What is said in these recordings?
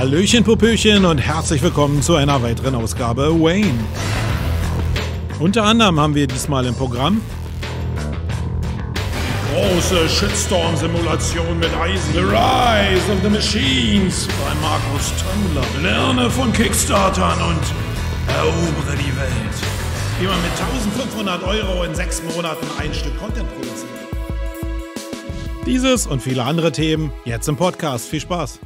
Hallöchen Popöchen und herzlich willkommen zu einer weiteren Ausgabe Wayne. Unter anderem haben wir diesmal im Programm die große Shitstorm-Simulation mit Eisen, The Rise of the Machines bei Markus Tumler, Lerne von Kickstartern und erobere die Welt. Wie man mit 1500 Euro in sechs Monaten ein Stück Content produziert. Dieses und viele andere Themen jetzt im Podcast. Viel Spaß!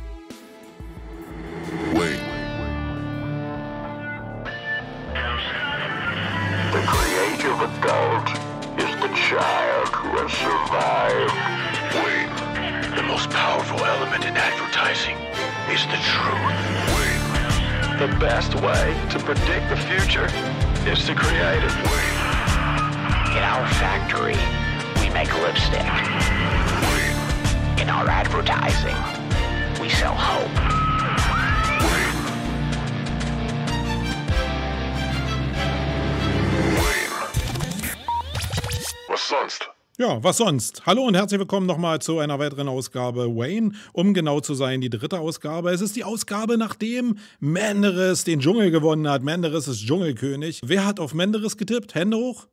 best way to predict the future is to create it. In our factory, we make lipstick. In our advertising, we sell hope. sonst? Ja, was sonst? Hallo und herzlich willkommen nochmal zu einer weiteren Ausgabe Wayne. Um genau zu sein, die dritte Ausgabe. Es ist die Ausgabe, nachdem Menderes den Dschungel gewonnen hat. Menderes ist Dschungelkönig. Wer hat auf Menderes getippt? Hände hoch.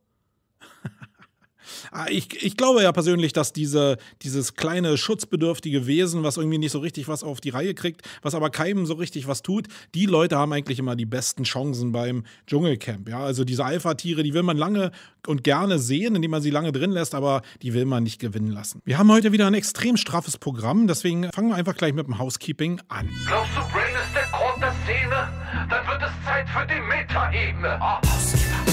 Ah, ich, ich glaube ja persönlich, dass diese, dieses kleine schutzbedürftige Wesen, was irgendwie nicht so richtig was auf die Reihe kriegt, was aber keinem so richtig was tut, die Leute haben eigentlich immer die besten Chancen beim Dschungelcamp. Ja? Also diese Alpha-Tiere, die will man lange und gerne sehen, indem man sie lange drin lässt, aber die will man nicht gewinnen lassen. Wir haben heute wieder ein extrem straffes Programm, deswegen fangen wir einfach gleich mit dem Housekeeping an. Glaubst du, Brain ist der Grund der Szene? Dann wird es Zeit für die Metaebene. Oh.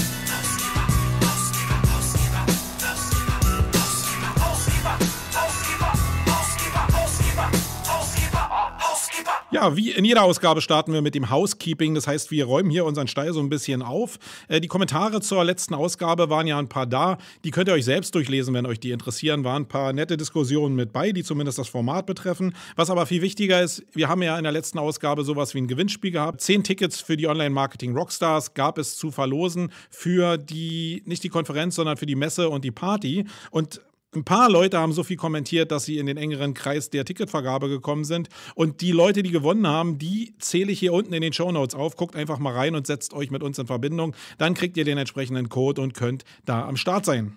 Ja, wie in jeder Ausgabe starten wir mit dem Housekeeping. Das heißt, wir räumen hier unseren Stall so ein bisschen auf. Äh, die Kommentare zur letzten Ausgabe waren ja ein paar da. Die könnt ihr euch selbst durchlesen, wenn euch die interessieren. Waren ein paar nette Diskussionen mit bei, die zumindest das Format betreffen. Was aber viel wichtiger ist, wir haben ja in der letzten Ausgabe sowas wie ein Gewinnspiel gehabt. Zehn Tickets für die Online-Marketing Rockstars gab es zu verlosen für die, nicht die Konferenz, sondern für die Messe und die Party. Und ein paar Leute haben so viel kommentiert, dass sie in den engeren Kreis der Ticketvergabe gekommen sind. Und die Leute, die gewonnen haben, die zähle ich hier unten in den Show Notes auf. Guckt einfach mal rein und setzt euch mit uns in Verbindung. Dann kriegt ihr den entsprechenden Code und könnt da am Start sein.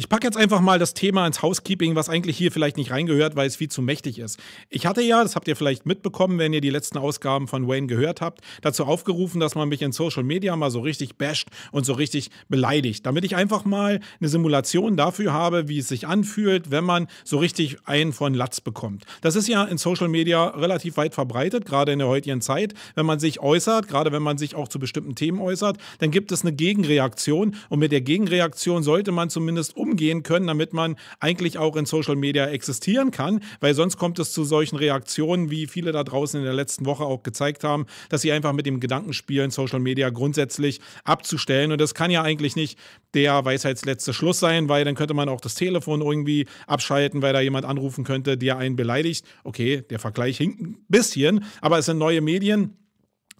Ich packe jetzt einfach mal das Thema ins Housekeeping, was eigentlich hier vielleicht nicht reingehört, weil es viel zu mächtig ist. Ich hatte ja, das habt ihr vielleicht mitbekommen, wenn ihr die letzten Ausgaben von Wayne gehört habt, dazu aufgerufen, dass man mich in Social Media mal so richtig basht und so richtig beleidigt, damit ich einfach mal eine Simulation dafür habe, wie es sich anfühlt, wenn man so richtig einen von Latz bekommt. Das ist ja in Social Media relativ weit verbreitet, gerade in der heutigen Zeit. Wenn man sich äußert, gerade wenn man sich auch zu bestimmten Themen äußert, dann gibt es eine Gegenreaktion und mit der Gegenreaktion sollte man zumindest um umgehen können, damit man eigentlich auch in Social Media existieren kann, weil sonst kommt es zu solchen Reaktionen, wie viele da draußen in der letzten Woche auch gezeigt haben, dass sie einfach mit dem Gedanken spielen, Social Media grundsätzlich abzustellen. Und das kann ja eigentlich nicht der Weisheitsletzte Schluss sein, weil dann könnte man auch das Telefon irgendwie abschalten, weil da jemand anrufen könnte, der einen beleidigt. Okay, der Vergleich hinkt ein bisschen, aber es sind neue Medien.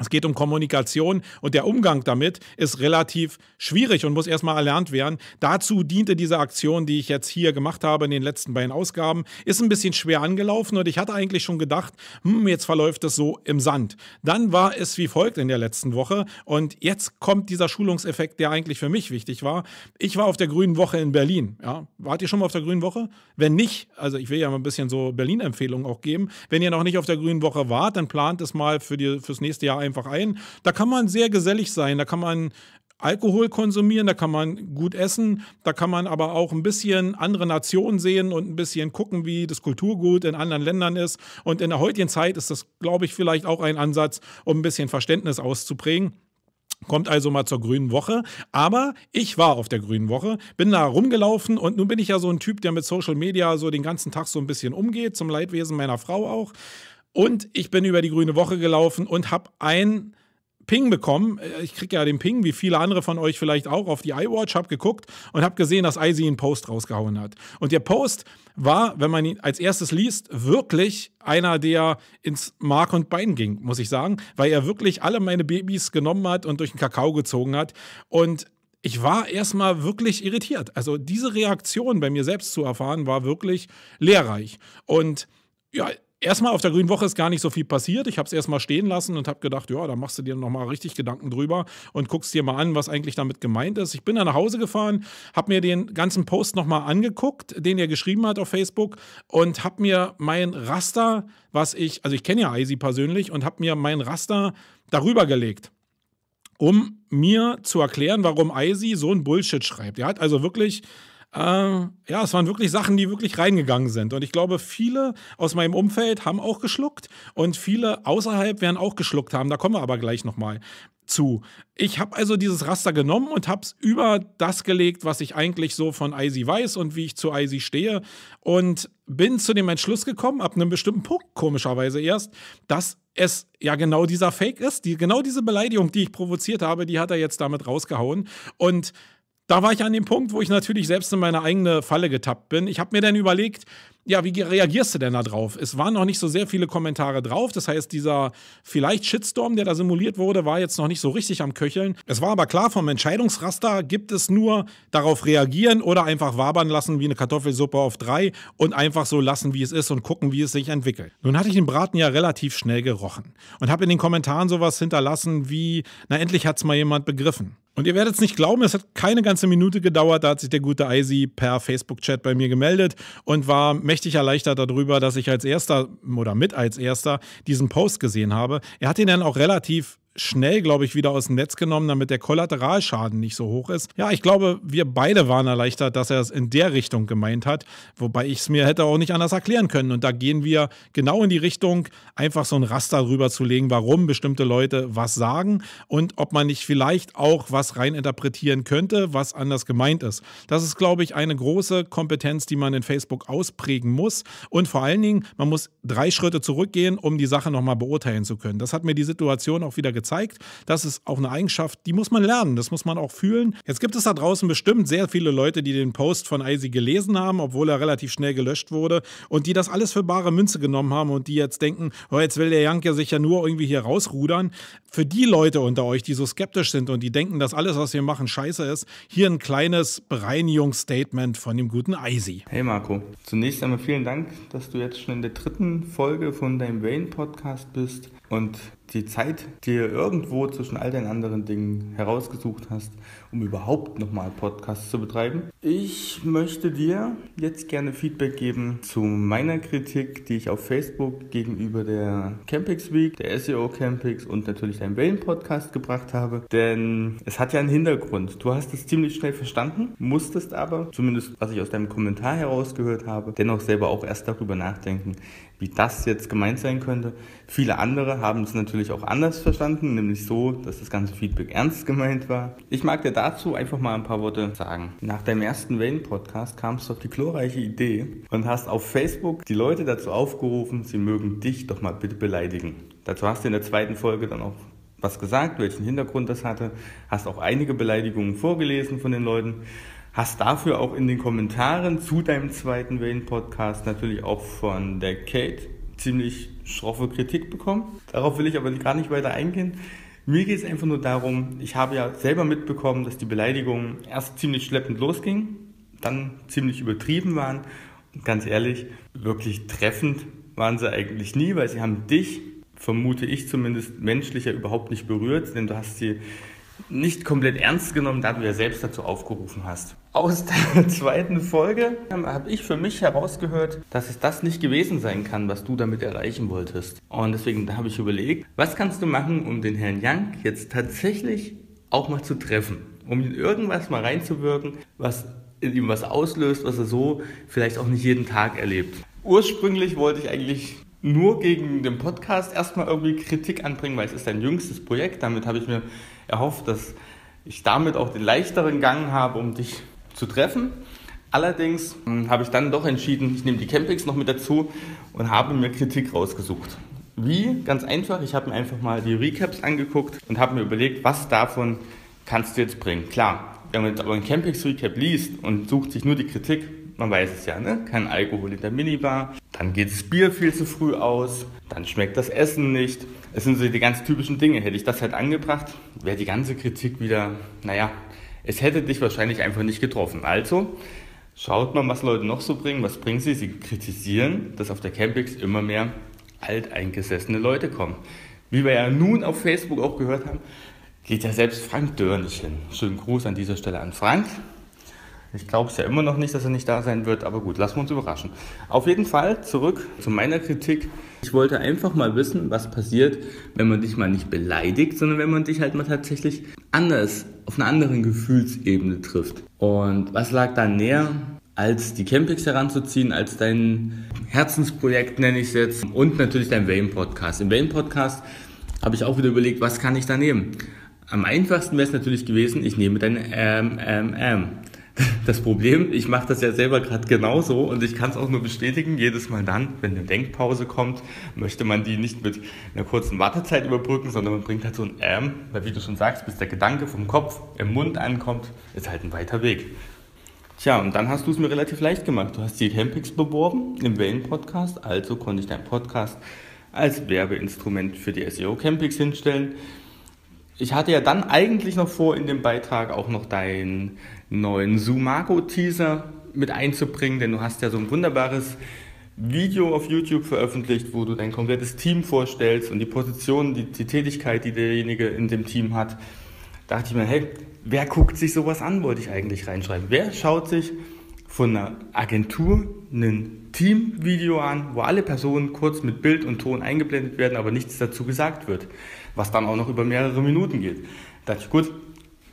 Es geht um Kommunikation und der Umgang damit ist relativ schwierig und muss erstmal erlernt werden. Dazu diente diese Aktion, die ich jetzt hier gemacht habe in den letzten beiden Ausgaben. Ist ein bisschen schwer angelaufen und ich hatte eigentlich schon gedacht, hm, jetzt verläuft es so im Sand. Dann war es wie folgt in der letzten Woche und jetzt kommt dieser Schulungseffekt, der eigentlich für mich wichtig war. Ich war auf der Grünen Woche in Berlin. Ja, wart ihr schon mal auf der Grünen Woche? Wenn nicht, also ich will ja mal ein bisschen so Berlin-Empfehlungen auch geben. Wenn ihr noch nicht auf der Grünen Woche wart, dann plant es mal für die, fürs nächste Jahr ein einfach ein. Da kann man sehr gesellig sein, da kann man Alkohol konsumieren, da kann man gut essen, da kann man aber auch ein bisschen andere Nationen sehen und ein bisschen gucken, wie das Kulturgut in anderen Ländern ist. Und in der heutigen Zeit ist das, glaube ich, vielleicht auch ein Ansatz, um ein bisschen Verständnis auszuprägen. Kommt also mal zur Grünen Woche. Aber ich war auf der Grünen Woche, bin da rumgelaufen und nun bin ich ja so ein Typ, der mit Social Media so den ganzen Tag so ein bisschen umgeht, zum Leidwesen meiner Frau auch. Und ich bin über die grüne Woche gelaufen und habe ein Ping bekommen. Äh, ich kriege ja den Ping, wie viele andere von euch vielleicht auch, auf die iWatch, habe geguckt und habe gesehen, dass Izzy einen Post rausgehauen hat. Und der Post war, wenn man ihn als erstes liest, wirklich einer, der ins Mark und Bein ging, muss ich sagen, weil er wirklich alle meine Babys genommen hat und durch den Kakao gezogen hat. Und ich war erstmal wirklich irritiert. Also diese Reaktion bei mir selbst zu erfahren, war wirklich lehrreich. Und ja, Erstmal auf der Grünen Woche ist gar nicht so viel passiert. Ich habe es erstmal stehen lassen und habe gedacht, ja, da machst du dir nochmal richtig Gedanken drüber und guckst dir mal an, was eigentlich damit gemeint ist. Ich bin dann nach Hause gefahren, habe mir den ganzen Post nochmal angeguckt, den er geschrieben hat auf Facebook und habe mir mein Raster, was ich, also ich kenne ja Eisi persönlich und habe mir mein Raster darüber gelegt um mir zu erklären, warum Eisi so ein Bullshit schreibt. Er hat also wirklich äh, ja, es waren wirklich Sachen, die wirklich reingegangen sind. Und ich glaube, viele aus meinem Umfeld haben auch geschluckt und viele außerhalb werden auch geschluckt haben. Da kommen wir aber gleich nochmal zu. Ich habe also dieses Raster genommen und habe es über das gelegt, was ich eigentlich so von Icy weiß und wie ich zu Icy stehe und bin zu dem Entschluss gekommen, ab einem bestimmten Punkt komischerweise erst, dass es ja genau dieser Fake ist, die, genau diese Beleidigung, die ich provoziert habe, die hat er jetzt damit rausgehauen und da war ich an dem Punkt, wo ich natürlich selbst in meine eigene Falle getappt bin. Ich habe mir dann überlegt, ja, wie reagierst du denn da drauf? Es waren noch nicht so sehr viele Kommentare drauf. Das heißt, dieser vielleicht Shitstorm, der da simuliert wurde, war jetzt noch nicht so richtig am Köcheln. Es war aber klar, vom Entscheidungsraster gibt es nur darauf reagieren oder einfach wabern lassen wie eine Kartoffelsuppe auf drei und einfach so lassen, wie es ist und gucken, wie es sich entwickelt. Nun hatte ich den Braten ja relativ schnell gerochen und habe in den Kommentaren sowas hinterlassen wie, na endlich hat es mal jemand begriffen. Und ihr werdet es nicht glauben, es hat keine ganze Minute gedauert, da hat sich der gute Eisi per Facebook-Chat bei mir gemeldet und war mächtig richtig erleichtert darüber, dass ich als erster oder mit als erster diesen Post gesehen habe. Er hat ihn dann auch relativ schnell, glaube ich, wieder aus dem Netz genommen, damit der Kollateralschaden nicht so hoch ist. Ja, ich glaube, wir beide waren erleichtert, dass er es in der Richtung gemeint hat, wobei ich es mir hätte auch nicht anders erklären können. Und da gehen wir genau in die Richtung, einfach so ein Raster rüberzulegen, warum bestimmte Leute was sagen und ob man nicht vielleicht auch was reininterpretieren könnte, was anders gemeint ist. Das ist, glaube ich, eine große Kompetenz, die man in Facebook ausprägen muss. Und vor allen Dingen, man muss drei Schritte zurückgehen, um die Sache nochmal beurteilen zu können. Das hat mir die Situation auch wieder gezeigt gezeigt. Das ist auch eine Eigenschaft, die muss man lernen, das muss man auch fühlen. Jetzt gibt es da draußen bestimmt sehr viele Leute, die den Post von Icy gelesen haben, obwohl er relativ schnell gelöscht wurde und die das alles für bare Münze genommen haben und die jetzt denken, oh, jetzt will der Jank ja sich ja nur irgendwie hier rausrudern. Für die Leute unter euch, die so skeptisch sind und die denken, dass alles, was wir machen, scheiße ist, hier ein kleines Bereinigungsstatement von dem guten Icy. Hey Marco, zunächst einmal vielen Dank, dass du jetzt schon in der dritten Folge von deinem Wayne Podcast bist. Und die Zeit, die du irgendwo zwischen all den anderen Dingen herausgesucht hast, um überhaupt nochmal Podcasts zu betreiben. Ich möchte dir jetzt gerne Feedback geben zu meiner Kritik, die ich auf Facebook gegenüber der Campix Week, der SEO Campix und natürlich deinem Wellen-Podcast gebracht habe. Denn es hat ja einen Hintergrund. Du hast es ziemlich schnell verstanden, musstest aber, zumindest was ich aus deinem Kommentar herausgehört habe, dennoch selber auch erst darüber nachdenken, wie das jetzt gemeint sein könnte. Viele andere haben es natürlich auch anders verstanden, nämlich so, dass das ganze Feedback ernst gemeint war. Ich mag der dazu einfach mal ein paar Worte sagen. Nach deinem ersten Wellen-Podcast kamst du auf die glorreiche Idee und hast auf Facebook die Leute dazu aufgerufen, sie mögen dich doch mal bitte beleidigen. Dazu hast du in der zweiten Folge dann auch was gesagt, welchen Hintergrund das hatte, hast auch einige Beleidigungen vorgelesen von den Leuten, hast dafür auch in den Kommentaren zu deinem zweiten Wellen-Podcast natürlich auch von der Kate ziemlich schroffe Kritik bekommen. Darauf will ich aber gar nicht weiter eingehen. Mir geht es einfach nur darum, ich habe ja selber mitbekommen, dass die Beleidigungen erst ziemlich schleppend losgingen, dann ziemlich übertrieben waren. Und ganz ehrlich, wirklich treffend waren sie eigentlich nie, weil sie haben dich, vermute ich zumindest, menschlicher überhaupt nicht berührt, denn du hast sie nicht komplett ernst genommen, da du ja selbst dazu aufgerufen hast. Aus der zweiten Folge ähm, habe ich für mich herausgehört, dass es das nicht gewesen sein kann, was du damit erreichen wolltest. Und deswegen habe ich überlegt, was kannst du machen, um den Herrn Young jetzt tatsächlich auch mal zu treffen? Um in irgendwas mal reinzuwirken, was in ihm was auslöst, was er so vielleicht auch nicht jeden Tag erlebt. Ursprünglich wollte ich eigentlich nur gegen den Podcast erstmal irgendwie Kritik anbringen, weil es ist dein jüngstes Projekt. Damit habe ich mir erhofft, dass ich damit auch den leichteren Gang habe, um dich zu treffen. Allerdings hm, habe ich dann doch entschieden, ich nehme die Campings noch mit dazu und habe mir Kritik rausgesucht. Wie? Ganz einfach. Ich habe mir einfach mal die Recaps angeguckt und habe mir überlegt, was davon kannst du jetzt bringen. Klar, wenn man jetzt aber ein Campings Recap liest und sucht sich nur die Kritik, man weiß es ja, ne? kein Alkohol in der Minibar, dann geht das Bier viel zu früh aus, dann schmeckt das Essen nicht. Es sind so die ganz typischen Dinge. Hätte ich das halt angebracht, wäre die ganze Kritik wieder, naja, es hätte dich wahrscheinlich einfach nicht getroffen. Also schaut mal, was Leute noch so bringen, was bringen sie. Sie kritisieren, dass auf der Campix immer mehr alteingesessene Leute kommen. Wie wir ja nun auf Facebook auch gehört haben, geht ja selbst Frank Dörr nicht hin. Schönen Gruß an dieser Stelle an Frank. Ich glaube es ja immer noch nicht, dass er nicht da sein wird, aber gut, lassen wir uns überraschen. Auf jeden Fall zurück zu meiner Kritik. Ich wollte einfach mal wissen, was passiert, wenn man dich mal nicht beleidigt, sondern wenn man dich halt mal tatsächlich anders, auf einer anderen Gefühlsebene trifft. Und was lag da näher, als die Campings heranzuziehen, als dein Herzensprojekt nenne ich es jetzt und natürlich dein Wayne-Podcast. Im Wayne-Podcast habe ich auch wieder überlegt, was kann ich da nehmen? Am einfachsten wäre es natürlich gewesen, ich nehme deine ähm, ähm, ähm. Das Problem, ich mache das ja selber gerade genauso und ich kann es auch nur bestätigen, jedes Mal dann, wenn eine Denkpause kommt, möchte man die nicht mit einer kurzen Wartezeit überbrücken, sondern man bringt halt so ein Ähm, weil wie du schon sagst, bis der Gedanke vom Kopf im Mund ankommt, ist halt ein weiter Weg. Tja, und dann hast du es mir relativ leicht gemacht. Du hast die Campings beworben im Wellen-Podcast, also konnte ich deinen Podcast als Werbeinstrument für die SEO campings hinstellen. Ich hatte ja dann eigentlich noch vor, in dem Beitrag auch noch dein neuen Sumago-Teaser mit einzubringen, denn du hast ja so ein wunderbares Video auf YouTube veröffentlicht, wo du dein komplettes Team vorstellst und die Position, die, die Tätigkeit, die derjenige in dem Team hat. Da dachte ich mir, hey, wer guckt sich sowas an, wollte ich eigentlich reinschreiben. Wer schaut sich von einer Agentur ein Team-Video an, wo alle Personen kurz mit Bild und Ton eingeblendet werden, aber nichts dazu gesagt wird, was dann auch noch über mehrere Minuten geht. Da dachte ich, gut,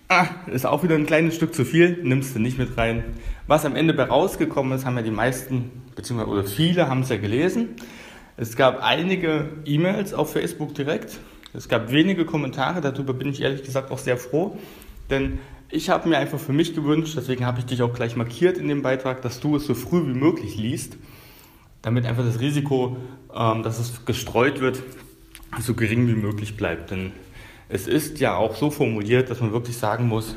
ah, ist auch wieder ein kleines Stück zu viel, nimmst du nicht mit rein. Was am Ende bei rausgekommen ist, haben ja die meisten, beziehungsweise oder viele haben es ja gelesen. Es gab einige E-Mails auf Facebook direkt. Es gab wenige Kommentare, darüber bin ich ehrlich gesagt auch sehr froh, denn ich habe mir einfach für mich gewünscht, deswegen habe ich dich auch gleich markiert in dem Beitrag, dass du es so früh wie möglich liest, damit einfach das Risiko, ähm, dass es gestreut wird, so gering wie möglich bleibt. Denn es ist ja auch so formuliert, dass man wirklich sagen muss,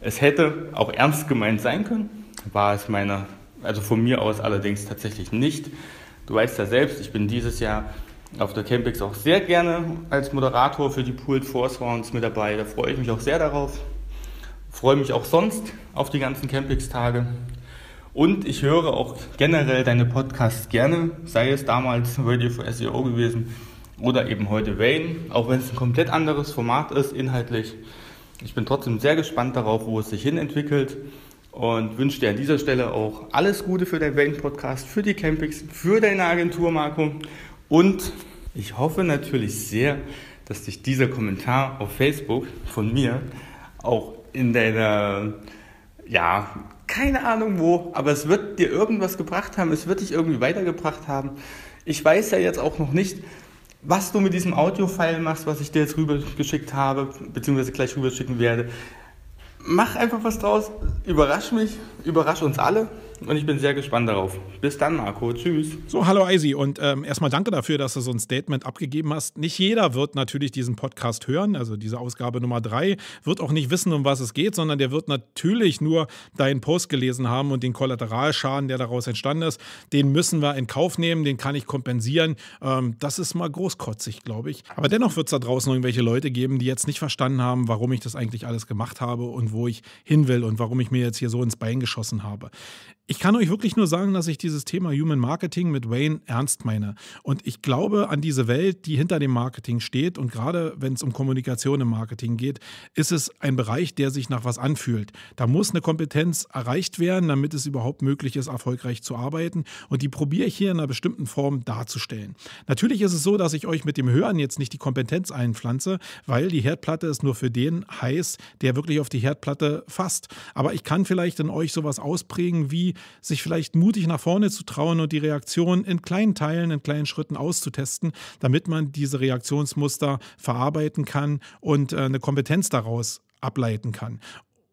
es hätte auch ernst gemeint sein können, war es meiner, also von mir aus allerdings tatsächlich nicht. Du weißt ja selbst, ich bin dieses Jahr auf der Campix auch sehr gerne als Moderator für die Pooled Force Rounds mit dabei. Da freue ich mich auch sehr darauf. Freue mich auch sonst auf die ganzen Campix-Tage. Und ich höre auch generell deine Podcasts gerne, sei es damals Radio for SEO gewesen oder eben heute Wayne, auch wenn es ein komplett anderes Format ist inhaltlich. Ich bin trotzdem sehr gespannt darauf, wo es sich hin entwickelt und wünsche dir an dieser Stelle auch alles Gute für deinen Wayne podcast für die Campings, für deine Agentur, Marco. Und ich hoffe natürlich sehr, dass dich dieser Kommentar auf Facebook von mir auch in deiner, ja, keine Ahnung wo, aber es wird dir irgendwas gebracht haben, es wird dich irgendwie weitergebracht haben. Ich weiß ja jetzt auch noch nicht, was du mit diesem Audio-File machst, was ich dir jetzt rübergeschickt habe, beziehungsweise gleich rüberschicken werde, mach einfach was draus, überrasch mich, überrasch uns alle und ich bin sehr gespannt darauf. Bis dann, Marco. Tschüss. So, hallo Eisi und ähm, erstmal danke dafür, dass du so ein Statement abgegeben hast. Nicht jeder wird natürlich diesen Podcast hören, also diese Ausgabe Nummer drei wird auch nicht wissen, um was es geht, sondern der wird natürlich nur deinen Post gelesen haben und den Kollateralschaden, der daraus entstanden ist, den müssen wir in Kauf nehmen, den kann ich kompensieren. Ähm, das ist mal großkotzig, glaube ich. Aber dennoch wird es da draußen irgendwelche Leute geben, die jetzt nicht verstanden haben, warum ich das eigentlich alles gemacht habe und wo ich hin will und warum ich mir jetzt hier so ins Bein geschossen habe. Ich kann euch wirklich nur sagen, dass ich dieses Thema Human Marketing mit Wayne ernst meine. Und ich glaube an diese Welt, die hinter dem Marketing steht. Und gerade wenn es um Kommunikation im Marketing geht, ist es ein Bereich, der sich nach was anfühlt. Da muss eine Kompetenz erreicht werden, damit es überhaupt möglich ist, erfolgreich zu arbeiten. Und die probiere ich hier in einer bestimmten Form darzustellen. Natürlich ist es so, dass ich euch mit dem Hören jetzt nicht die Kompetenz einpflanze, weil die Herdplatte ist nur für den heiß, der wirklich auf die Herdplatte fasst. Aber ich kann vielleicht in euch sowas ausprägen wie, sich vielleicht mutig nach vorne zu trauen und die Reaktion in kleinen Teilen, in kleinen Schritten auszutesten, damit man diese Reaktionsmuster verarbeiten kann und äh, eine Kompetenz daraus ableiten kann.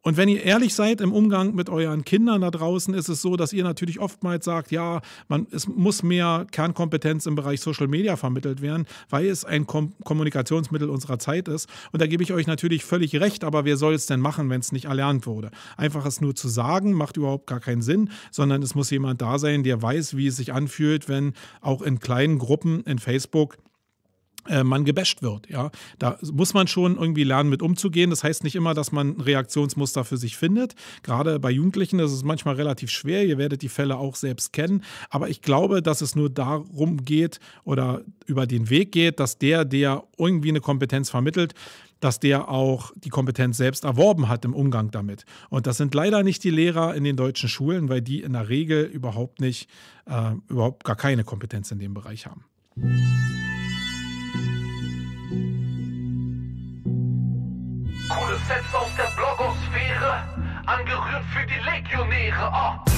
Und wenn ihr ehrlich seid im Umgang mit euren Kindern da draußen, ist es so, dass ihr natürlich oftmals sagt, ja, man, es muss mehr Kernkompetenz im Bereich Social Media vermittelt werden, weil es ein Kom Kommunikationsmittel unserer Zeit ist. Und da gebe ich euch natürlich völlig recht, aber wer soll es denn machen, wenn es nicht erlernt wurde? Einfach es nur zu sagen, macht überhaupt gar keinen Sinn, sondern es muss jemand da sein, der weiß, wie es sich anfühlt, wenn auch in kleinen Gruppen in Facebook äh, man gebasht wird. Ja? Da muss man schon irgendwie lernen, mit umzugehen. Das heißt nicht immer, dass man ein Reaktionsmuster für sich findet. Gerade bei Jugendlichen ist es manchmal relativ schwer. Ihr werdet die Fälle auch selbst kennen. Aber ich glaube, dass es nur darum geht oder über den Weg geht, dass der, der irgendwie eine Kompetenz vermittelt, dass der auch die Kompetenz selbst erworben hat im Umgang damit. Und das sind leider nicht die Lehrer in den deutschen Schulen, weil die in der Regel überhaupt nicht, äh, überhaupt gar keine Kompetenz in dem Bereich haben. Sets aus der Blogosphäre, angerührt für die Legionäre. Oh.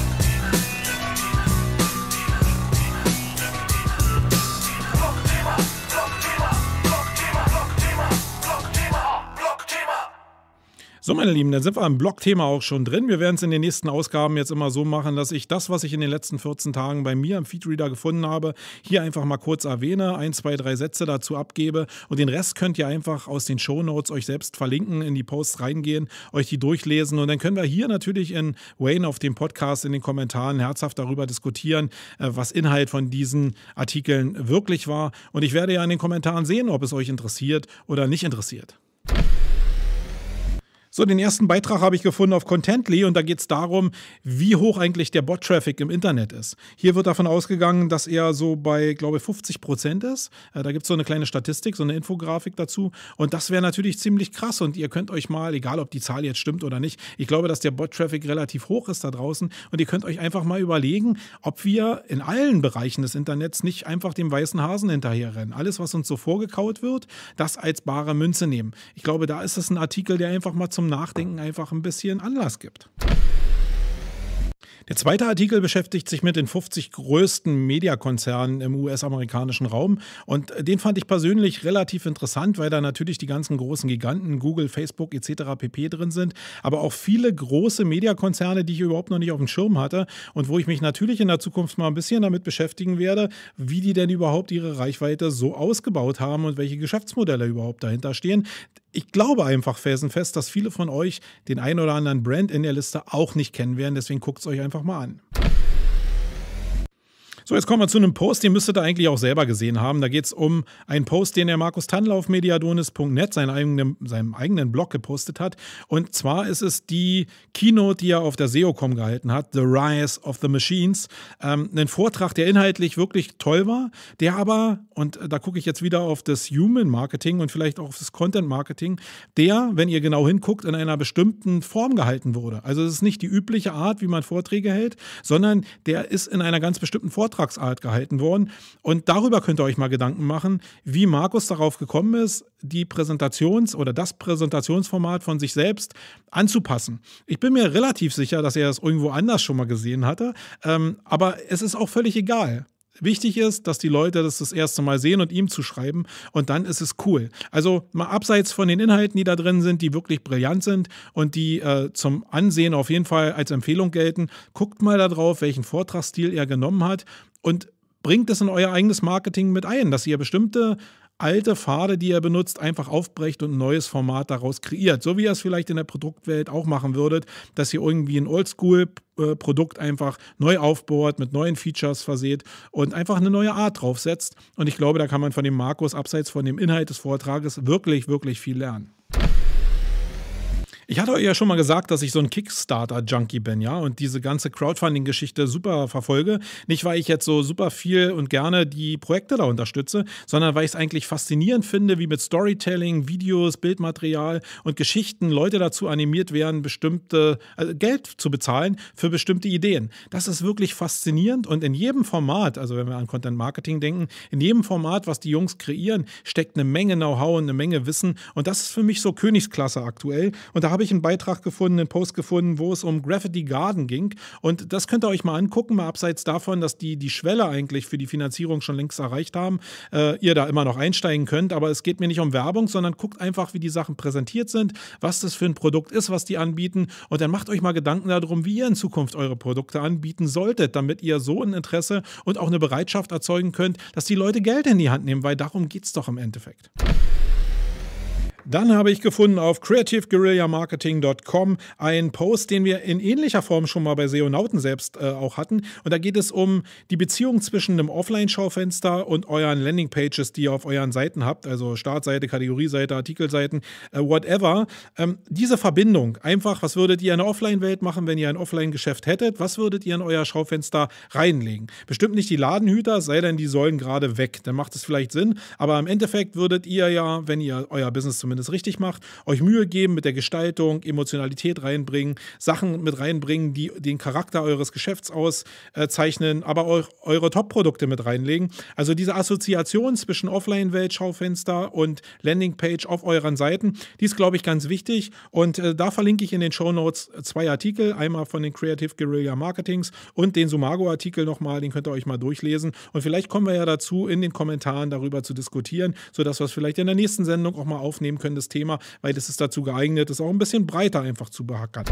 So, meine Lieben, dann sind wir im Blogthema auch schon drin. Wir werden es in den nächsten Ausgaben jetzt immer so machen, dass ich das, was ich in den letzten 14 Tagen bei mir im Feedreader gefunden habe, hier einfach mal kurz erwähne, ein, zwei, drei Sätze dazu abgebe und den Rest könnt ihr einfach aus den Show Notes euch selbst verlinken, in die Posts reingehen, euch die durchlesen und dann können wir hier natürlich in Wayne auf dem Podcast in den Kommentaren herzhaft darüber diskutieren, äh, was Inhalt von diesen Artikeln wirklich war. Und ich werde ja in den Kommentaren sehen, ob es euch interessiert oder nicht interessiert. So, den ersten Beitrag habe ich gefunden auf Contently und da geht es darum, wie hoch eigentlich der Bot-Traffic im Internet ist. Hier wird davon ausgegangen, dass er so bei, glaube ich, 50 Prozent ist. Äh, da gibt es so eine kleine Statistik, so eine Infografik dazu und das wäre natürlich ziemlich krass und ihr könnt euch mal, egal ob die Zahl jetzt stimmt oder nicht, ich glaube, dass der Bot-Traffic relativ hoch ist da draußen und ihr könnt euch einfach mal überlegen, ob wir in allen Bereichen des Internets nicht einfach dem weißen Hasen hinterherrennen. Alles, was uns so vorgekaut wird, das als bare Münze nehmen. Ich glaube, da ist es ein Artikel, der einfach mal zum zum Nachdenken einfach ein bisschen Anlass gibt. Der zweite Artikel beschäftigt sich mit den 50 größten Mediakonzernen im US-amerikanischen Raum. Und äh, den fand ich persönlich relativ interessant, weil da natürlich die ganzen großen Giganten, Google, Facebook etc. pp. drin sind. Aber auch viele große Mediakonzerne, die ich überhaupt noch nicht auf dem Schirm hatte und wo ich mich natürlich in der Zukunft mal ein bisschen damit beschäftigen werde, wie die denn überhaupt ihre Reichweite so ausgebaut haben und welche Geschäftsmodelle überhaupt dahinter stehen ich glaube einfach felsenfest, dass viele von euch den einen oder anderen Brand in der Liste auch nicht kennen werden. Deswegen guckt es euch einfach mal an. So, jetzt kommen wir zu einem Post, den müsstet ihr eigentlich auch selber gesehen haben. Da geht es um einen Post, den der Markus Tandler auf mediadonis.net, seinen seinem eigenen Blog gepostet hat. Und zwar ist es die Keynote, die er auf der SEOCom gehalten hat, The Rise of the Machines. Ähm, ein Vortrag, der inhaltlich wirklich toll war, der aber, und da gucke ich jetzt wieder auf das Human Marketing und vielleicht auch auf das Content Marketing, der, wenn ihr genau hinguckt, in einer bestimmten Form gehalten wurde. Also es ist nicht die übliche Art, wie man Vorträge hält, sondern der ist in einer ganz bestimmten Vortrag Auftragsart gehalten worden. Und darüber könnt ihr euch mal Gedanken machen, wie Markus darauf gekommen ist, die Präsentations- oder das Präsentationsformat von sich selbst anzupassen. Ich bin mir relativ sicher, dass er das irgendwo anders schon mal gesehen hatte, ähm, aber es ist auch völlig egal. Wichtig ist, dass die Leute das das erste Mal sehen und ihm zu schreiben und dann ist es cool. Also mal abseits von den Inhalten, die da drin sind, die wirklich brillant sind und die äh, zum Ansehen auf jeden Fall als Empfehlung gelten, guckt mal darauf, welchen Vortragsstil er genommen hat und bringt es in euer eigenes Marketing mit ein, dass ihr bestimmte alte Pfade, die ihr benutzt, einfach aufbrecht und ein neues Format daraus kreiert. So wie ihr es vielleicht in der Produktwelt auch machen würdet, dass ihr irgendwie ein Oldschool-Produkt äh, einfach neu aufbohrt, mit neuen Features verseht und einfach eine neue Art draufsetzt. Und ich glaube, da kann man von dem Markus abseits von dem Inhalt des Vortrages wirklich, wirklich viel lernen. Ich hatte euch ja schon mal gesagt, dass ich so ein Kickstarter-Junkie bin, ja, und diese ganze Crowdfunding-Geschichte super verfolge. Nicht, weil ich jetzt so super viel und gerne die Projekte da unterstütze, sondern weil ich es eigentlich faszinierend finde, wie mit Storytelling, Videos, Bildmaterial und Geschichten Leute dazu animiert werden, bestimmte also Geld zu bezahlen für bestimmte Ideen. Das ist wirklich faszinierend und in jedem Format, also wenn wir an Content Marketing denken, in jedem Format, was die Jungs kreieren, steckt eine Menge Know-how und eine Menge Wissen und das ist für mich so Königsklasse aktuell und da habe ich einen Beitrag gefunden, einen Post gefunden, wo es um Graffiti Garden ging. Und das könnt ihr euch mal angucken, mal abseits davon, dass die die Schwelle eigentlich für die Finanzierung schon längst erreicht haben, äh, ihr da immer noch einsteigen könnt. Aber es geht mir nicht um Werbung, sondern guckt einfach, wie die Sachen präsentiert sind, was das für ein Produkt ist, was die anbieten. Und dann macht euch mal Gedanken darum, wie ihr in Zukunft eure Produkte anbieten solltet, damit ihr so ein Interesse und auch eine Bereitschaft erzeugen könnt, dass die Leute Geld in die Hand nehmen, weil darum geht es doch im Endeffekt. Dann habe ich gefunden auf creativeguerillamarketing.com einen Post, den wir in ähnlicher Form schon mal bei Seonauten selbst äh, auch hatten. Und da geht es um die Beziehung zwischen einem Offline-Schaufenster und euren Landingpages, die ihr auf euren Seiten habt, also Startseite, Kategorieseite, Artikelseiten, äh, whatever. Ähm, diese Verbindung, einfach, was würdet ihr in der Offline-Welt machen, wenn ihr ein Offline-Geschäft hättet? Was würdet ihr in euer Schaufenster reinlegen? Bestimmt nicht die Ladenhüter, sei denn, die sollen gerade weg. Dann macht es vielleicht Sinn. Aber im Endeffekt würdet ihr ja, wenn ihr euer Business zumindest man das richtig macht, euch Mühe geben mit der Gestaltung, Emotionalität reinbringen, Sachen mit reinbringen, die den Charakter eures Geschäfts auszeichnen, aber auch eure Top-Produkte mit reinlegen. Also diese Assoziation zwischen Offline-Welt, Schaufenster und Landingpage auf euren Seiten, die ist, glaube ich, ganz wichtig. Und äh, da verlinke ich in den Show Notes zwei Artikel, einmal von den Creative Guerilla Marketings und den Sumago-Artikel nochmal, den könnt ihr euch mal durchlesen. Und vielleicht kommen wir ja dazu, in den Kommentaren darüber zu diskutieren, sodass wir es vielleicht in der nächsten Sendung auch mal aufnehmen können können, das Thema, weil das ist dazu geeignet, es auch ein bisschen breiter einfach zu behackern.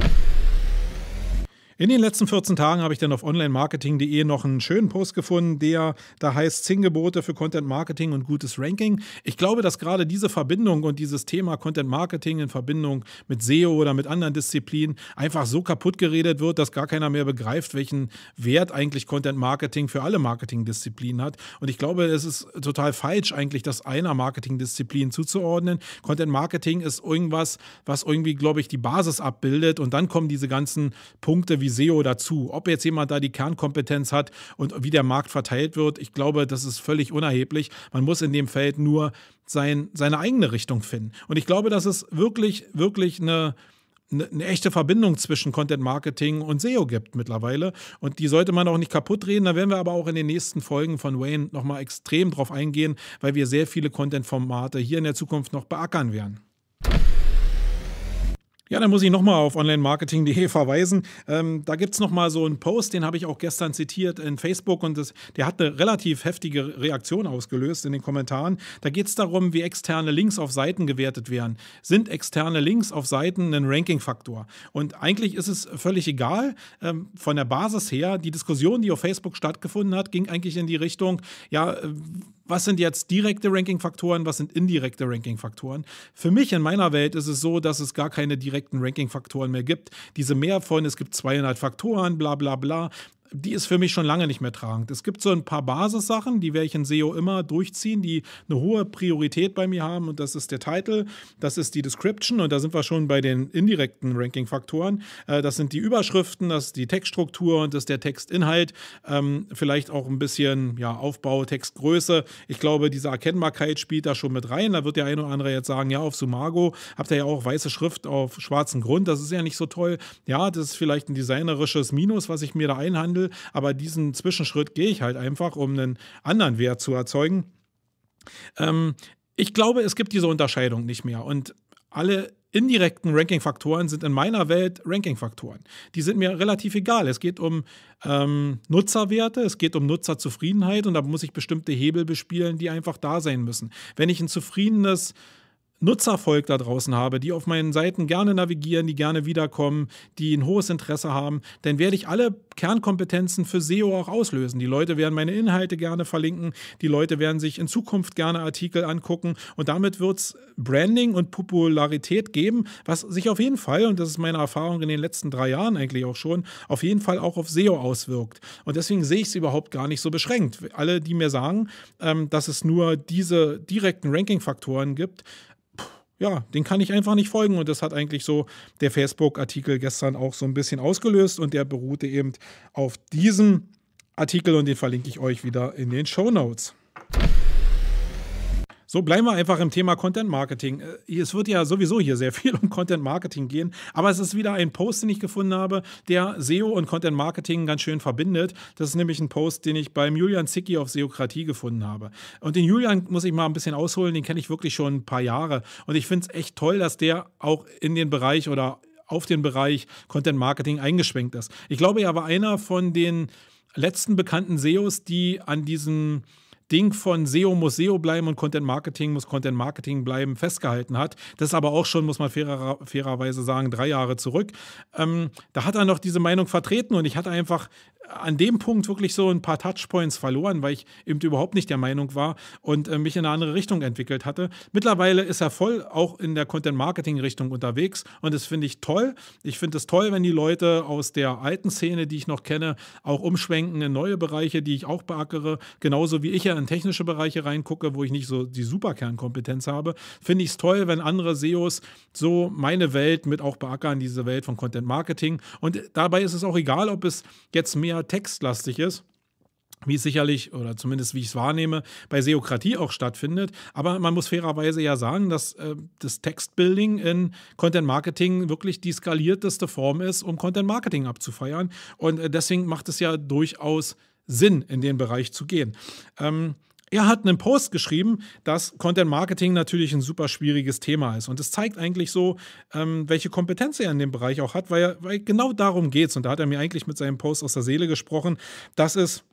In den letzten 14 Tagen habe ich dann auf onlinemarketing.de noch einen schönen Post gefunden, der da heißt 10 Gebote für Content Marketing und gutes Ranking. Ich glaube, dass gerade diese Verbindung und dieses Thema Content Marketing in Verbindung mit SEO oder mit anderen Disziplinen einfach so kaputt geredet wird, dass gar keiner mehr begreift, welchen Wert eigentlich Content Marketing für alle Marketingdisziplinen hat. Und ich glaube, es ist total falsch, eigentlich das einer Marketingdisziplin zuzuordnen. Content Marketing ist irgendwas, was irgendwie, glaube ich, die Basis abbildet und dann kommen diese ganzen Punkte wie SEO dazu. Ob jetzt jemand da die Kernkompetenz hat und wie der Markt verteilt wird, ich glaube, das ist völlig unerheblich. Man muss in dem Feld nur sein, seine eigene Richtung finden. Und ich glaube, das ist wirklich, wirklich eine, eine echte Verbindung zwischen Content Marketing und SEO gibt mittlerweile. Und die sollte man auch nicht kaputt reden. Da werden wir aber auch in den nächsten Folgen von Wayne nochmal extrem drauf eingehen, weil wir sehr viele Content-Formate hier in der Zukunft noch beackern werden. Ja, dann muss ich nochmal auf onlinemarketing.de verweisen. Ähm, da gibt es nochmal so einen Post, den habe ich auch gestern zitiert in Facebook und das, der hat eine relativ heftige Reaktion ausgelöst in den Kommentaren. Da geht es darum, wie externe Links auf Seiten gewertet werden. Sind externe Links auf Seiten ein Ranking-Faktor? Und eigentlich ist es völlig egal. Ähm, von der Basis her, die Diskussion, die auf Facebook stattgefunden hat, ging eigentlich in die Richtung, ja, äh, was sind jetzt direkte Ranking-Faktoren, was sind indirekte Ranking-Faktoren. Für mich in meiner Welt ist es so, dass es gar keine direkten Ranking-Faktoren mehr gibt. Diese mehr von, es gibt 200 Faktoren, bla bla bla, die ist für mich schon lange nicht mehr tragend. Es gibt so ein paar Basissachen, die werde ich in SEO immer durchziehen, die eine hohe Priorität bei mir haben. Und das ist der Titel, das ist die Description und da sind wir schon bei den indirekten Ranking-Faktoren. Äh, das sind die Überschriften, das ist die Textstruktur und das ist der Textinhalt. Ähm, vielleicht auch ein bisschen ja, Aufbau, Textgröße. Ich glaube, diese Erkennbarkeit spielt da schon mit rein. Da wird der eine oder andere jetzt sagen, ja, auf Sumago habt ihr ja auch weiße Schrift auf schwarzen Grund. Das ist ja nicht so toll. Ja, das ist vielleicht ein designerisches Minus, was ich mir da einhandle. Handel, aber diesen Zwischenschritt gehe ich halt einfach, um einen anderen Wert zu erzeugen. Ähm, ich glaube, es gibt diese Unterscheidung nicht mehr und alle indirekten Ranking-Faktoren sind in meiner Welt Ranking-Faktoren. Die sind mir relativ egal. Es geht um ähm, Nutzerwerte, es geht um Nutzerzufriedenheit und da muss ich bestimmte Hebel bespielen, die einfach da sein müssen. Wenn ich ein zufriedenes Nutzervolk da draußen habe, die auf meinen Seiten gerne navigieren, die gerne wiederkommen, die ein hohes Interesse haben, dann werde ich alle Kernkompetenzen für SEO auch auslösen. Die Leute werden meine Inhalte gerne verlinken, die Leute werden sich in Zukunft gerne Artikel angucken und damit wird es Branding und Popularität geben, was sich auf jeden Fall, und das ist meine Erfahrung in den letzten drei Jahren eigentlich auch schon, auf jeden Fall auch auf SEO auswirkt. Und deswegen sehe ich es überhaupt gar nicht so beschränkt. Alle, die mir sagen, ähm, dass es nur diese direkten Ranking-Faktoren gibt, ja, den kann ich einfach nicht folgen. Und das hat eigentlich so der Facebook-Artikel gestern auch so ein bisschen ausgelöst und der beruhte eben auf diesem Artikel und den verlinke ich euch wieder in den Show Notes. So, bleiben wir einfach im Thema Content Marketing. Äh, es wird ja sowieso hier sehr viel um Content Marketing gehen, aber es ist wieder ein Post, den ich gefunden habe, der SEO und Content Marketing ganz schön verbindet. Das ist nämlich ein Post, den ich beim Julian Zicki auf Seokratie gefunden habe. Und den Julian muss ich mal ein bisschen ausholen, den kenne ich wirklich schon ein paar Jahre. Und ich finde es echt toll, dass der auch in den Bereich oder auf den Bereich Content Marketing eingeschwenkt ist. Ich glaube, er war einer von den letzten bekannten SEOs, die an diesem Ding von SEO muss SEO bleiben und Content Marketing muss Content Marketing bleiben festgehalten hat. Das ist aber auch schon, muss man fairer, fairerweise sagen, drei Jahre zurück. Ähm, da hat er noch diese Meinung vertreten und ich hatte einfach an dem Punkt wirklich so ein paar Touchpoints verloren, weil ich eben überhaupt nicht der Meinung war und äh, mich in eine andere Richtung entwickelt hatte. Mittlerweile ist er voll auch in der Content-Marketing-Richtung unterwegs und das finde ich toll. Ich finde es toll, wenn die Leute aus der alten Szene, die ich noch kenne, auch umschwenken in neue Bereiche, die ich auch beackere. Genauso wie ich ja in technische Bereiche reingucke, wo ich nicht so die Superkernkompetenz habe. Finde ich es toll, wenn andere SEOs so meine Welt mit auch beackern, diese Welt von Content-Marketing. Und dabei ist es auch egal, ob es jetzt mehr textlastig ist wie es sicherlich, oder zumindest wie ich es wahrnehme, bei Seokratie auch stattfindet. Aber man muss fairerweise ja sagen, dass äh, das Textbuilding in Content Marketing wirklich die skalierteste Form ist, um Content Marketing abzufeiern. Und äh, deswegen macht es ja durchaus Sinn, in den Bereich zu gehen. Ähm, er hat einen Post geschrieben, dass Content Marketing natürlich ein super schwieriges Thema ist. Und es zeigt eigentlich so, ähm, welche Kompetenz er in dem Bereich auch hat, weil, weil genau darum geht es. Und da hat er mir eigentlich mit seinem Post aus der Seele gesprochen, dass es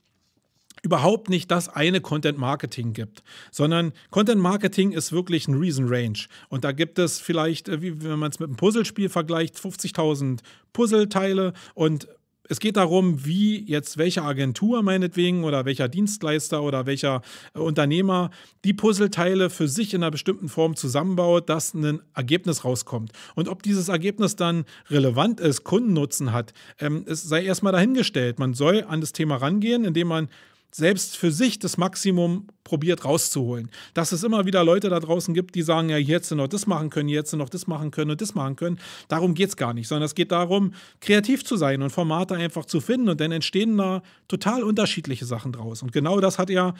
überhaupt nicht das eine Content Marketing gibt, sondern Content Marketing ist wirklich ein Reason Range. Und da gibt es vielleicht, äh, wie wenn man es mit einem Puzzlespiel vergleicht, 50.000 Puzzleteile und es geht darum, wie jetzt welche Agentur meinetwegen oder welcher Dienstleister oder welcher äh, Unternehmer die Puzzleteile für sich in einer bestimmten Form zusammenbaut, dass ein Ergebnis rauskommt. Und ob dieses Ergebnis dann relevant ist, Kundennutzen hat, ähm, es sei erstmal dahingestellt. Man soll an das Thema rangehen, indem man selbst für sich das Maximum probiert rauszuholen. Dass es immer wieder Leute da draußen gibt, die sagen, ja, jetzt noch das machen können, jetzt noch das machen können und das machen können. Darum geht es gar nicht, sondern es geht darum, kreativ zu sein und Formate einfach zu finden und dann entstehen da total unterschiedliche Sachen draus. Und genau das hat er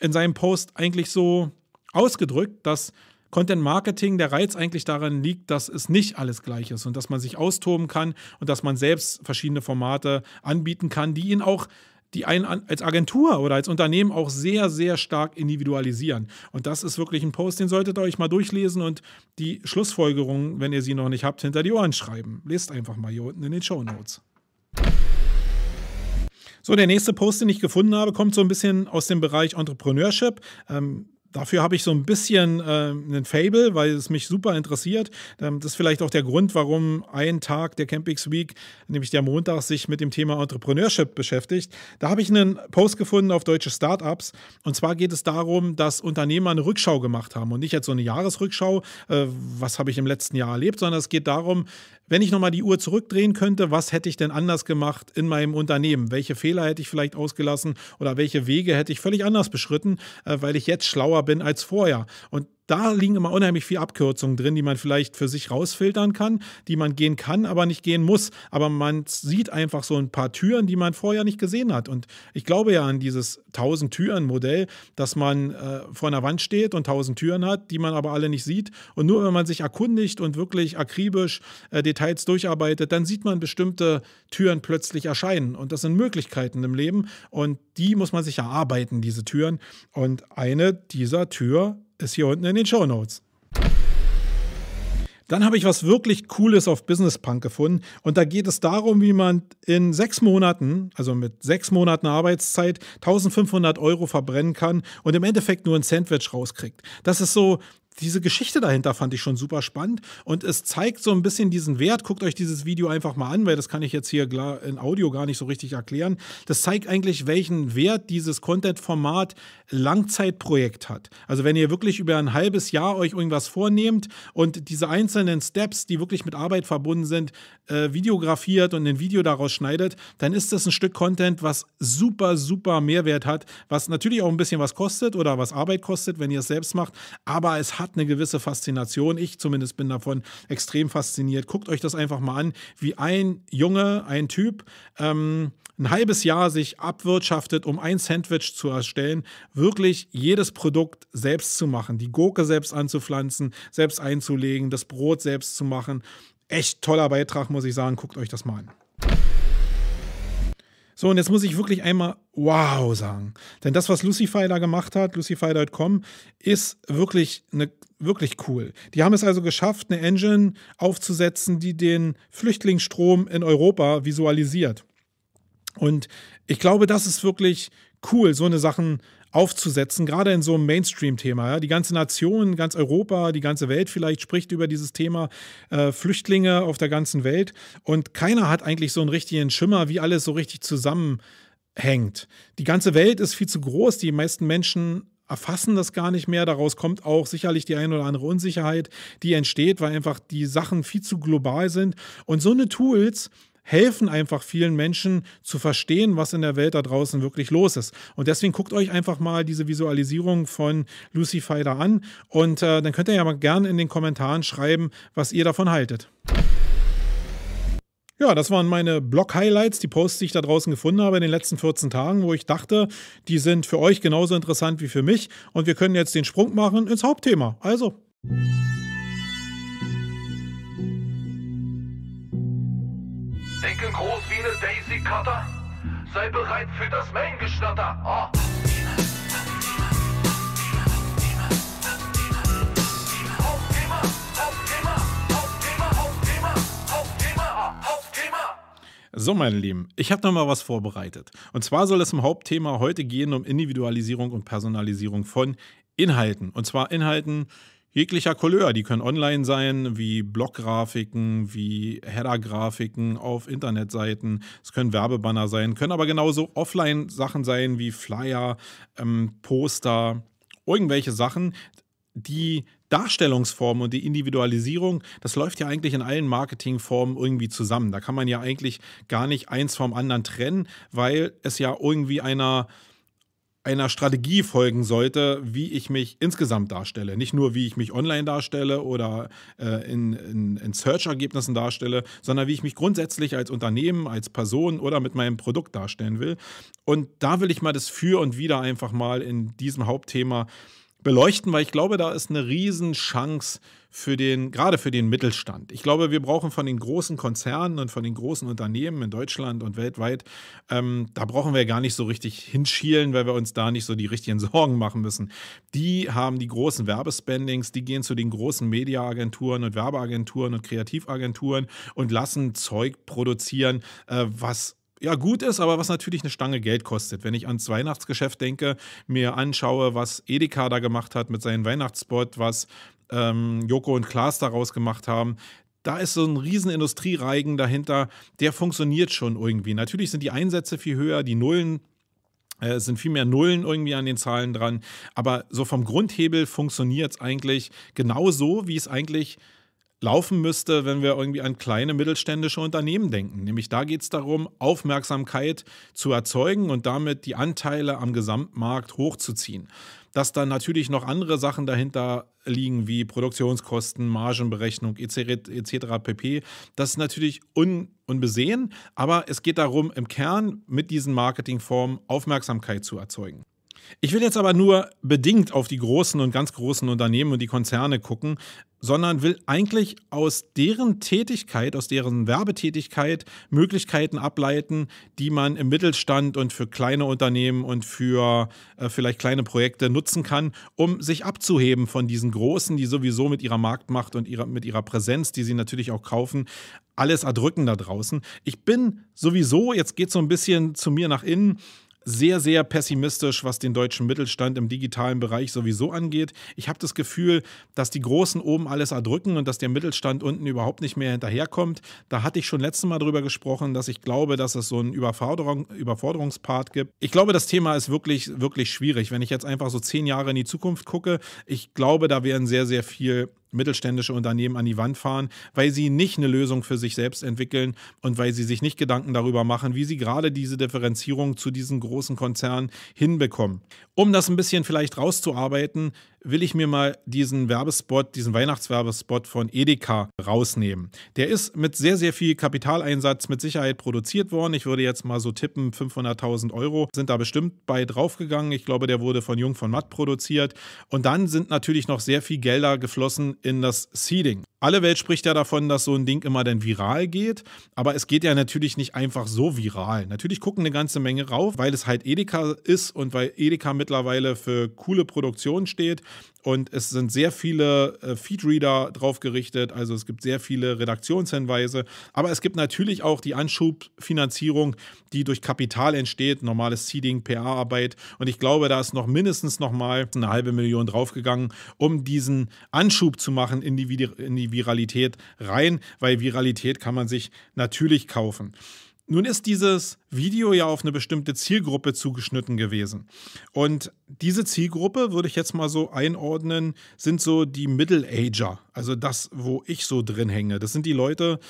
in seinem Post eigentlich so ausgedrückt, dass Content Marketing, der Reiz eigentlich daran liegt, dass es nicht alles gleich ist und dass man sich austoben kann und dass man selbst verschiedene Formate anbieten kann, die ihn auch die einen als Agentur oder als Unternehmen auch sehr, sehr stark individualisieren. Und das ist wirklich ein Post, den solltet ihr euch mal durchlesen und die Schlussfolgerungen, wenn ihr sie noch nicht habt, hinter die Ohren schreiben. Lest einfach mal hier unten in den Show Notes. So, der nächste Post, den ich gefunden habe, kommt so ein bisschen aus dem Bereich Entrepreneurship. Ähm, dafür habe ich so ein bisschen äh, einen Fable, weil es mich super interessiert. Ähm, das ist vielleicht auch der Grund, warum ein Tag der Campings Week, nämlich der Montag, sich mit dem Thema Entrepreneurship beschäftigt. Da habe ich einen Post gefunden auf deutsche Startups. Und zwar geht es darum, dass Unternehmer eine Rückschau gemacht haben und nicht jetzt so eine Jahresrückschau, äh, was habe ich im letzten Jahr erlebt, sondern es geht darum, wenn ich nochmal die Uhr zurückdrehen könnte, was hätte ich denn anders gemacht in meinem Unternehmen? Welche Fehler hätte ich vielleicht ausgelassen oder welche Wege hätte ich völlig anders beschritten, äh, weil ich jetzt schlauer bin als vorher? Und da liegen immer unheimlich viele Abkürzungen drin, die man vielleicht für sich rausfiltern kann, die man gehen kann, aber nicht gehen muss. Aber man sieht einfach so ein paar Türen, die man vorher nicht gesehen hat. Und ich glaube ja an dieses 1000 Türen Modell, dass man äh, vor einer Wand steht und 1000 Türen hat, die man aber alle nicht sieht. Und nur wenn man sich erkundigt und wirklich akribisch äh, Details durcharbeitet, dann sieht man bestimmte Türen plötzlich erscheinen. Und das sind Möglichkeiten im Leben. Und die muss man sich erarbeiten, diese Türen. Und eine dieser Türen, ist hier unten in den Show Notes. Dann habe ich was wirklich Cooles auf Business Punk gefunden. Und da geht es darum, wie man in sechs Monaten, also mit sechs Monaten Arbeitszeit, 1500 Euro verbrennen kann und im Endeffekt nur ein Sandwich rauskriegt. Das ist so diese Geschichte dahinter fand ich schon super spannend und es zeigt so ein bisschen diesen Wert. Guckt euch dieses Video einfach mal an, weil das kann ich jetzt hier in Audio gar nicht so richtig erklären. Das zeigt eigentlich, welchen Wert dieses Content-Format Langzeitprojekt hat. Also wenn ihr wirklich über ein halbes Jahr euch irgendwas vornehmt und diese einzelnen Steps, die wirklich mit Arbeit verbunden sind, äh, videografiert und ein Video daraus schneidet, dann ist das ein Stück Content, was super, super Mehrwert hat, was natürlich auch ein bisschen was kostet oder was Arbeit kostet, wenn ihr es selbst macht, aber es hat hat eine gewisse Faszination. Ich zumindest bin davon extrem fasziniert. Guckt euch das einfach mal an, wie ein Junge, ein Typ, ähm, ein halbes Jahr sich abwirtschaftet, um ein Sandwich zu erstellen, wirklich jedes Produkt selbst zu machen, die Gurke selbst anzupflanzen, selbst einzulegen, das Brot selbst zu machen. Echt toller Beitrag, muss ich sagen. Guckt euch das mal an. So, und jetzt muss ich wirklich einmal wow sagen. Denn das, was Lucify da gemacht hat, lucify.com, ist wirklich, eine, wirklich cool. Die haben es also geschafft, eine Engine aufzusetzen, die den Flüchtlingsstrom in Europa visualisiert. Und ich glaube, das ist wirklich cool, so eine Sachen aufzusetzen, gerade in so einem Mainstream-Thema. Ja? Die ganze Nation, ganz Europa, die ganze Welt vielleicht spricht über dieses Thema äh, Flüchtlinge auf der ganzen Welt und keiner hat eigentlich so einen richtigen Schimmer, wie alles so richtig zusammenhängt. Die ganze Welt ist viel zu groß, die meisten Menschen erfassen das gar nicht mehr. Daraus kommt auch sicherlich die eine oder andere Unsicherheit, die entsteht, weil einfach die Sachen viel zu global sind. Und so eine Tools, helfen einfach vielen Menschen zu verstehen, was in der Welt da draußen wirklich los ist. Und deswegen guckt euch einfach mal diese Visualisierung von Lucify da an und äh, dann könnt ihr ja mal gerne in den Kommentaren schreiben, was ihr davon haltet. Ja, das waren meine Blog-Highlights, die Posts, die ich da draußen gefunden habe in den letzten 14 Tagen, wo ich dachte, die sind für euch genauso interessant wie für mich. Und wir können jetzt den Sprung machen ins Hauptthema. Also. Biene Daisy Cutter. Sei bereit für das Main-Gestatter. Oh. Ah. So, meine Lieben, ich habe noch mal was vorbereitet. Und zwar soll es im Hauptthema heute gehen um Individualisierung und Personalisierung von Inhalten. Und zwar Inhalten, jeglicher Couleur. Die können online sein, wie Bloggrafiken, wie Header-Grafiken auf Internetseiten. Es können Werbebanner sein, können aber genauso Offline-Sachen sein wie Flyer, ähm, Poster, irgendwelche Sachen. Die Darstellungsform und die Individualisierung, das läuft ja eigentlich in allen Marketingformen irgendwie zusammen. Da kann man ja eigentlich gar nicht eins vom anderen trennen, weil es ja irgendwie einer einer Strategie folgen sollte, wie ich mich insgesamt darstelle. Nicht nur, wie ich mich online darstelle oder äh, in, in, in Search-Ergebnissen darstelle, sondern wie ich mich grundsätzlich als Unternehmen, als Person oder mit meinem Produkt darstellen will. Und da will ich mal das Für und Wider einfach mal in diesem Hauptthema äh, beleuchten, weil ich glaube, da ist eine Riesenchance für den, gerade für den Mittelstand. Ich glaube, wir brauchen von den großen Konzernen und von den großen Unternehmen in Deutschland und weltweit, ähm, da brauchen wir gar nicht so richtig hinschielen, weil wir uns da nicht so die richtigen Sorgen machen müssen. Die haben die großen Werbespendings, die gehen zu den großen Mediaagenturen und Werbeagenturen und Kreativagenturen und lassen Zeug produzieren, äh, was ja gut ist, aber was natürlich eine Stange Geld kostet. Wenn ich ans Weihnachtsgeschäft denke, mir anschaue, was Edeka da gemacht hat mit seinem Weihnachtsspot, was ähm, Joko und Klaas daraus gemacht haben, da ist so ein riesen Industriereigen dahinter, der funktioniert schon irgendwie. Natürlich sind die Einsätze viel höher, die Nullen äh, sind viel mehr Nullen irgendwie an den Zahlen dran, aber so vom Grundhebel funktioniert es eigentlich genauso, wie es eigentlich äh, laufen müsste, wenn wir irgendwie an kleine mittelständische Unternehmen denken. Nämlich da geht es darum, Aufmerksamkeit zu erzeugen und damit die Anteile am Gesamtmarkt hochzuziehen. Dass dann natürlich noch andere Sachen dahinter liegen, wie Produktionskosten, Margenberechnung etc. etc. pp. Das ist natürlich un unbesehen, aber es geht darum, im Kern mit diesen Marketingformen Aufmerksamkeit zu erzeugen. Ich will jetzt aber nur bedingt auf die großen und ganz großen Unternehmen und die Konzerne gucken, sondern will eigentlich aus deren Tätigkeit, aus deren Werbetätigkeit Möglichkeiten ableiten, die man im Mittelstand und für kleine Unternehmen und für äh, vielleicht kleine Projekte nutzen kann, um sich abzuheben von diesen Großen, die sowieso mit ihrer Marktmacht und ihrer, mit ihrer Präsenz, die sie natürlich auch kaufen, alles erdrücken da draußen. Ich bin sowieso, jetzt geht es so ein bisschen zu mir nach innen, sehr, sehr pessimistisch, was den deutschen Mittelstand im digitalen Bereich sowieso angeht. Ich habe das Gefühl, dass die Großen oben alles erdrücken und dass der Mittelstand unten überhaupt nicht mehr hinterherkommt. Da hatte ich schon letztes Mal darüber gesprochen, dass ich glaube, dass es so einen Überforderung, Überforderungspart gibt. Ich glaube, das Thema ist wirklich, wirklich schwierig. Wenn ich jetzt einfach so zehn Jahre in die Zukunft gucke, ich glaube, da werden sehr, sehr viel mittelständische Unternehmen an die Wand fahren, weil sie nicht eine Lösung für sich selbst entwickeln und weil sie sich nicht Gedanken darüber machen, wie sie gerade diese Differenzierung zu diesen großen Konzernen hinbekommen. Um das ein bisschen vielleicht rauszuarbeiten, will ich mir mal diesen Werbespot, diesen Weihnachtswerbespot von Edeka rausnehmen. Der ist mit sehr, sehr viel Kapitaleinsatz mit Sicherheit produziert worden. Ich würde jetzt mal so tippen, 500.000 Euro sind da bestimmt bei draufgegangen. Ich glaube, der wurde von Jung von Matt produziert. Und dann sind natürlich noch sehr viel Gelder geflossen in das Seeding alle Welt spricht ja davon, dass so ein Ding immer dann viral geht, aber es geht ja natürlich nicht einfach so viral. Natürlich gucken eine ganze Menge rauf, weil es halt Edeka ist und weil Edeka mittlerweile für coole Produktionen steht und es sind sehr viele äh, Feedreader drauf gerichtet, also es gibt sehr viele Redaktionshinweise, aber es gibt natürlich auch die Anschubfinanzierung, die durch Kapital entsteht, normales Seeding, PA-Arbeit und ich glaube, da ist noch mindestens noch mal eine halbe Million draufgegangen, um diesen Anschub zu machen in die, in die Viralität rein, weil Viralität kann man sich natürlich kaufen. Nun ist dieses Video ja auf eine bestimmte Zielgruppe zugeschnitten gewesen. Und diese Zielgruppe würde ich jetzt mal so einordnen, sind so die Middle-Ager, also das, wo ich so drin hänge. Das sind die Leute,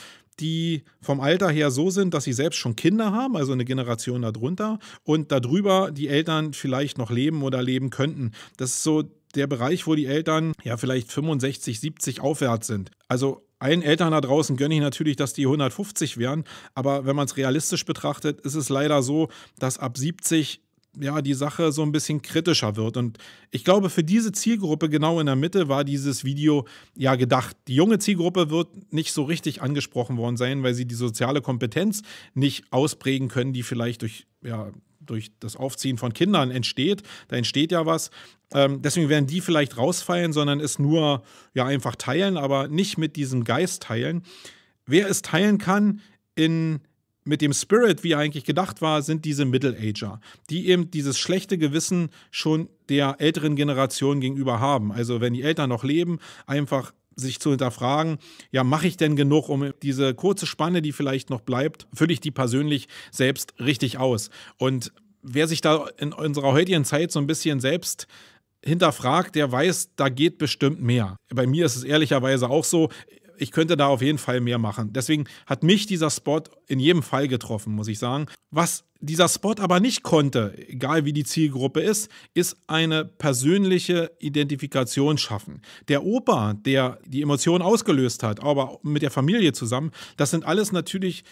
die vom Alter her so sind, dass sie selbst schon Kinder haben, also eine Generation darunter, und darüber die Eltern vielleicht noch leben oder leben könnten. Das ist so der Bereich, wo die Eltern ja vielleicht 65, 70 aufwärts sind. Also allen Eltern da draußen gönne ich natürlich, dass die 150 wären, aber wenn man es realistisch betrachtet, ist es leider so, dass ab 70 ja, die Sache so ein bisschen kritischer wird. Und ich glaube, für diese Zielgruppe genau in der Mitte war dieses Video ja gedacht. Die junge Zielgruppe wird nicht so richtig angesprochen worden sein, weil sie die soziale Kompetenz nicht ausprägen können, die vielleicht durch ja, durch das Aufziehen von Kindern entsteht. Da entsteht ja was. Ähm, deswegen werden die vielleicht rausfallen, sondern es nur ja einfach teilen, aber nicht mit diesem Geist teilen. Wer es teilen kann, in mit dem Spirit, wie er eigentlich gedacht war, sind diese Middle Ager, die eben dieses schlechte Gewissen schon der älteren Generation gegenüber haben. Also wenn die Eltern noch leben, einfach sich zu hinterfragen, ja, mache ich denn genug, um diese kurze Spanne, die vielleicht noch bleibt, fülle ich die persönlich selbst richtig aus? Und wer sich da in unserer heutigen Zeit so ein bisschen selbst hinterfragt, der weiß, da geht bestimmt mehr. Bei mir ist es ehrlicherweise auch so, ich könnte da auf jeden Fall mehr machen. Deswegen hat mich dieser Spot in jedem Fall getroffen, muss ich sagen. Was dieser Spot aber nicht konnte, egal wie die Zielgruppe ist, ist eine persönliche Identifikation schaffen. Der Opa, der die Emotionen ausgelöst hat, aber mit der Familie zusammen, das sind alles natürlich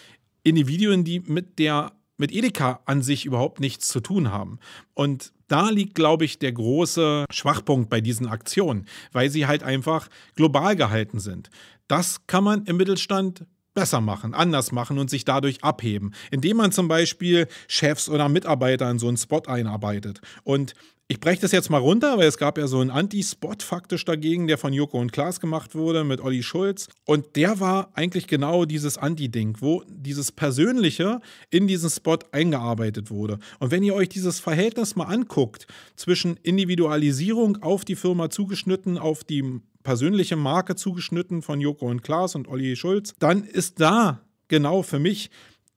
Individuen, die mit der mit Edeka an sich überhaupt nichts zu tun haben. Und da liegt, glaube ich, der große Schwachpunkt bei diesen Aktionen, weil sie halt einfach global gehalten sind. Das kann man im Mittelstand besser machen, anders machen und sich dadurch abheben, indem man zum Beispiel Chefs oder Mitarbeiter in so einen Spot einarbeitet und ich breche das jetzt mal runter, weil es gab ja so einen Anti-Spot faktisch dagegen, der von Joko und Klaas gemacht wurde mit Olli Schulz. Und der war eigentlich genau dieses Anti-Ding, wo dieses Persönliche in diesen Spot eingearbeitet wurde. Und wenn ihr euch dieses Verhältnis mal anguckt zwischen Individualisierung auf die Firma zugeschnitten, auf die persönliche Marke zugeschnitten von Joko und Klaas und Olli Schulz, dann ist da genau für mich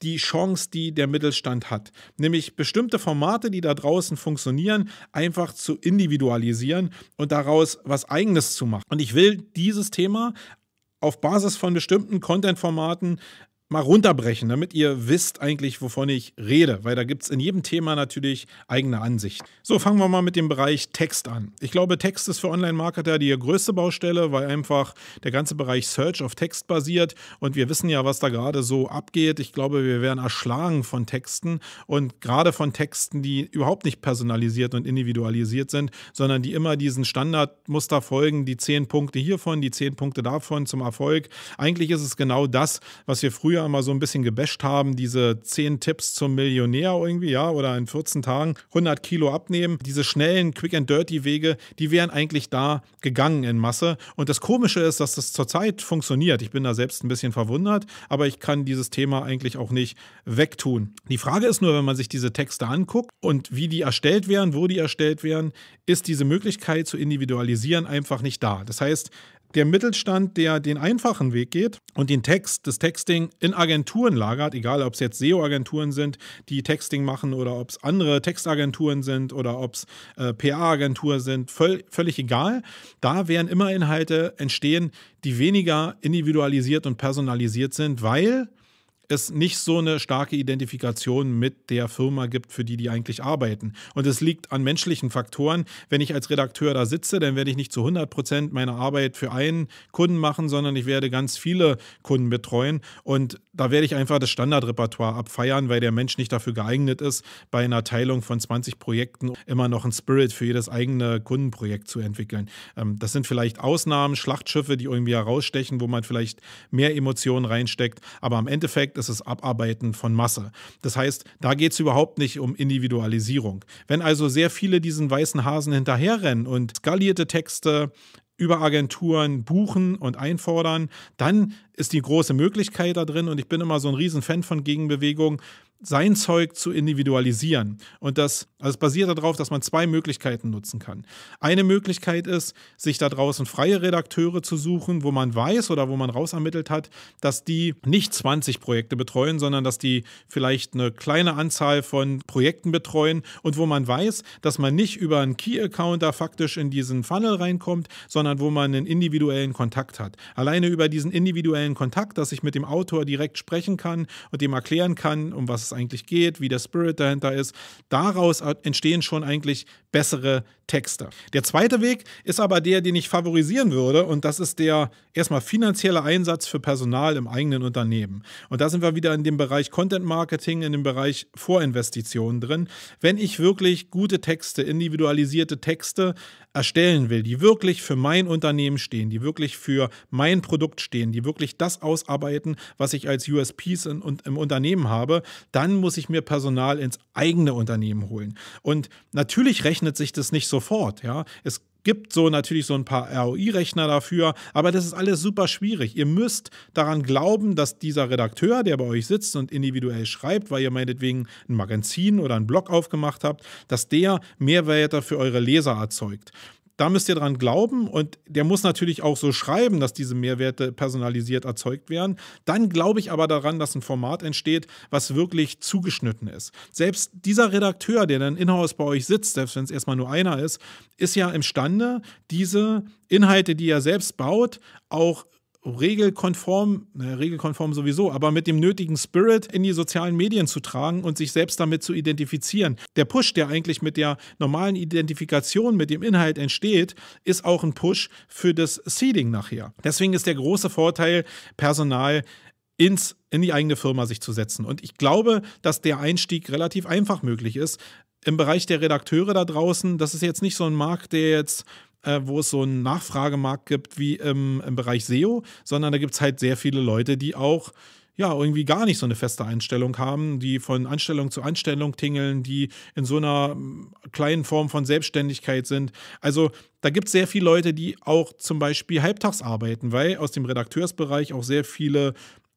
die Chance, die der Mittelstand hat. Nämlich bestimmte Formate, die da draußen funktionieren, einfach zu individualisieren und daraus was eigenes zu machen. Und ich will dieses Thema auf Basis von bestimmten Content-Formaten mal runterbrechen, damit ihr wisst eigentlich, wovon ich rede, weil da gibt es in jedem Thema natürlich eigene Ansichten. So, fangen wir mal mit dem Bereich Text an. Ich glaube, Text ist für Online-Marketer die größte Baustelle, weil einfach der ganze Bereich Search auf Text basiert und wir wissen ja, was da gerade so abgeht. Ich glaube, wir werden erschlagen von Texten und gerade von Texten, die überhaupt nicht personalisiert und individualisiert sind, sondern die immer diesen Standardmuster folgen, die zehn Punkte hiervon, die zehn Punkte davon zum Erfolg. Eigentlich ist es genau das, was wir früher früher immer so ein bisschen gebasht haben, diese 10 Tipps zum Millionär irgendwie, ja, oder in 14 Tagen 100 Kilo abnehmen, diese schnellen Quick-and-Dirty-Wege, die wären eigentlich da gegangen in Masse. Und das Komische ist, dass das zurzeit funktioniert. Ich bin da selbst ein bisschen verwundert, aber ich kann dieses Thema eigentlich auch nicht wegtun. Die Frage ist nur, wenn man sich diese Texte anguckt und wie die erstellt werden, wo die erstellt werden, ist diese Möglichkeit zu individualisieren einfach nicht da. Das heißt, der Mittelstand, der den einfachen Weg geht und den Text, das Texting in Agenturen lagert, egal ob es jetzt SEO-Agenturen sind, die Texting machen oder ob es andere Textagenturen sind oder ob es äh, PA-Agenturen sind, völ völlig egal. Da werden immer Inhalte entstehen, die weniger individualisiert und personalisiert sind, weil es nicht so eine starke Identifikation mit der Firma gibt, für die die eigentlich arbeiten. Und es liegt an menschlichen Faktoren. Wenn ich als Redakteur da sitze, dann werde ich nicht zu 100 Prozent meine Arbeit für einen Kunden machen, sondern ich werde ganz viele Kunden betreuen. Und da werde ich einfach das Standardrepertoire abfeiern, weil der Mensch nicht dafür geeignet ist, bei einer Teilung von 20 Projekten immer noch einen Spirit für jedes eigene Kundenprojekt zu entwickeln. Ähm, das sind vielleicht Ausnahmen, Schlachtschiffe, die irgendwie herausstechen, wo man vielleicht mehr Emotionen reinsteckt. Aber am Endeffekt ist ist es Abarbeiten von Masse. Das heißt, da geht es überhaupt nicht um Individualisierung. Wenn also sehr viele diesen weißen Hasen hinterherrennen und skalierte Texte über Agenturen buchen und einfordern, dann ist die große Möglichkeit da drin. Und ich bin immer so ein Riesenfan von Gegenbewegungen, sein Zeug zu individualisieren. Und das, also es basiert darauf, dass man zwei Möglichkeiten nutzen kann. Eine Möglichkeit ist, sich da draußen freie Redakteure zu suchen, wo man weiß oder wo man rausermittelt hat, dass die nicht 20 Projekte betreuen, sondern dass die vielleicht eine kleine Anzahl von Projekten betreuen und wo man weiß, dass man nicht über einen Key-Account da faktisch in diesen Funnel reinkommt, sondern wo man einen individuellen Kontakt hat. Alleine über diesen individuellen Kontakt, dass ich mit dem Autor direkt sprechen kann und dem erklären kann, um was was es eigentlich geht, wie der Spirit dahinter ist. Daraus entstehen schon eigentlich bessere Texte. Der zweite Weg ist aber der, den ich favorisieren würde und das ist der erstmal finanzielle Einsatz für Personal im eigenen Unternehmen. Und da sind wir wieder in dem Bereich Content Marketing, in dem Bereich Vorinvestitionen drin. Wenn ich wirklich gute Texte, individualisierte Texte erstellen will, die wirklich für mein Unternehmen stehen, die wirklich für mein Produkt stehen, die wirklich das ausarbeiten, was ich als USPs in, und im Unternehmen habe, dann muss ich mir Personal ins eigene Unternehmen holen. Und natürlich rechnet sich das nicht sofort. Ja, es gibt so natürlich so ein paar ROI-Rechner dafür, aber das ist alles super schwierig. Ihr müsst daran glauben, dass dieser Redakteur, der bei euch sitzt und individuell schreibt, weil ihr meinetwegen ein Magazin oder einen Blog aufgemacht habt, dass der Mehrwerte für eure Leser erzeugt. Da müsst ihr dran glauben und der muss natürlich auch so schreiben, dass diese Mehrwerte personalisiert erzeugt werden. Dann glaube ich aber daran, dass ein Format entsteht, was wirklich zugeschnitten ist. Selbst dieser Redakteur, der dann in-house bei euch sitzt, selbst wenn es erstmal nur einer ist, ist ja imstande, diese Inhalte, die er selbst baut, auch regelkonform, ne, regelkonform sowieso, aber mit dem nötigen Spirit in die sozialen Medien zu tragen und sich selbst damit zu identifizieren. Der Push, der eigentlich mit der normalen Identifikation mit dem Inhalt entsteht, ist auch ein Push für das Seeding nachher. Deswegen ist der große Vorteil, Personal ins, in die eigene Firma sich zu setzen. Und ich glaube, dass der Einstieg relativ einfach möglich ist. Im Bereich der Redakteure da draußen, das ist jetzt nicht so ein Markt, der jetzt äh, wo es so einen Nachfragemarkt gibt wie im, im Bereich SEO, sondern da gibt es halt sehr viele Leute, die auch ja, irgendwie gar nicht so eine feste Einstellung haben, die von Anstellung zu Anstellung tingeln, die in so einer mm, kleinen Form von Selbstständigkeit sind. Also da gibt es sehr viele Leute, die auch zum Beispiel halbtags arbeiten, weil aus dem Redakteursbereich auch sehr viele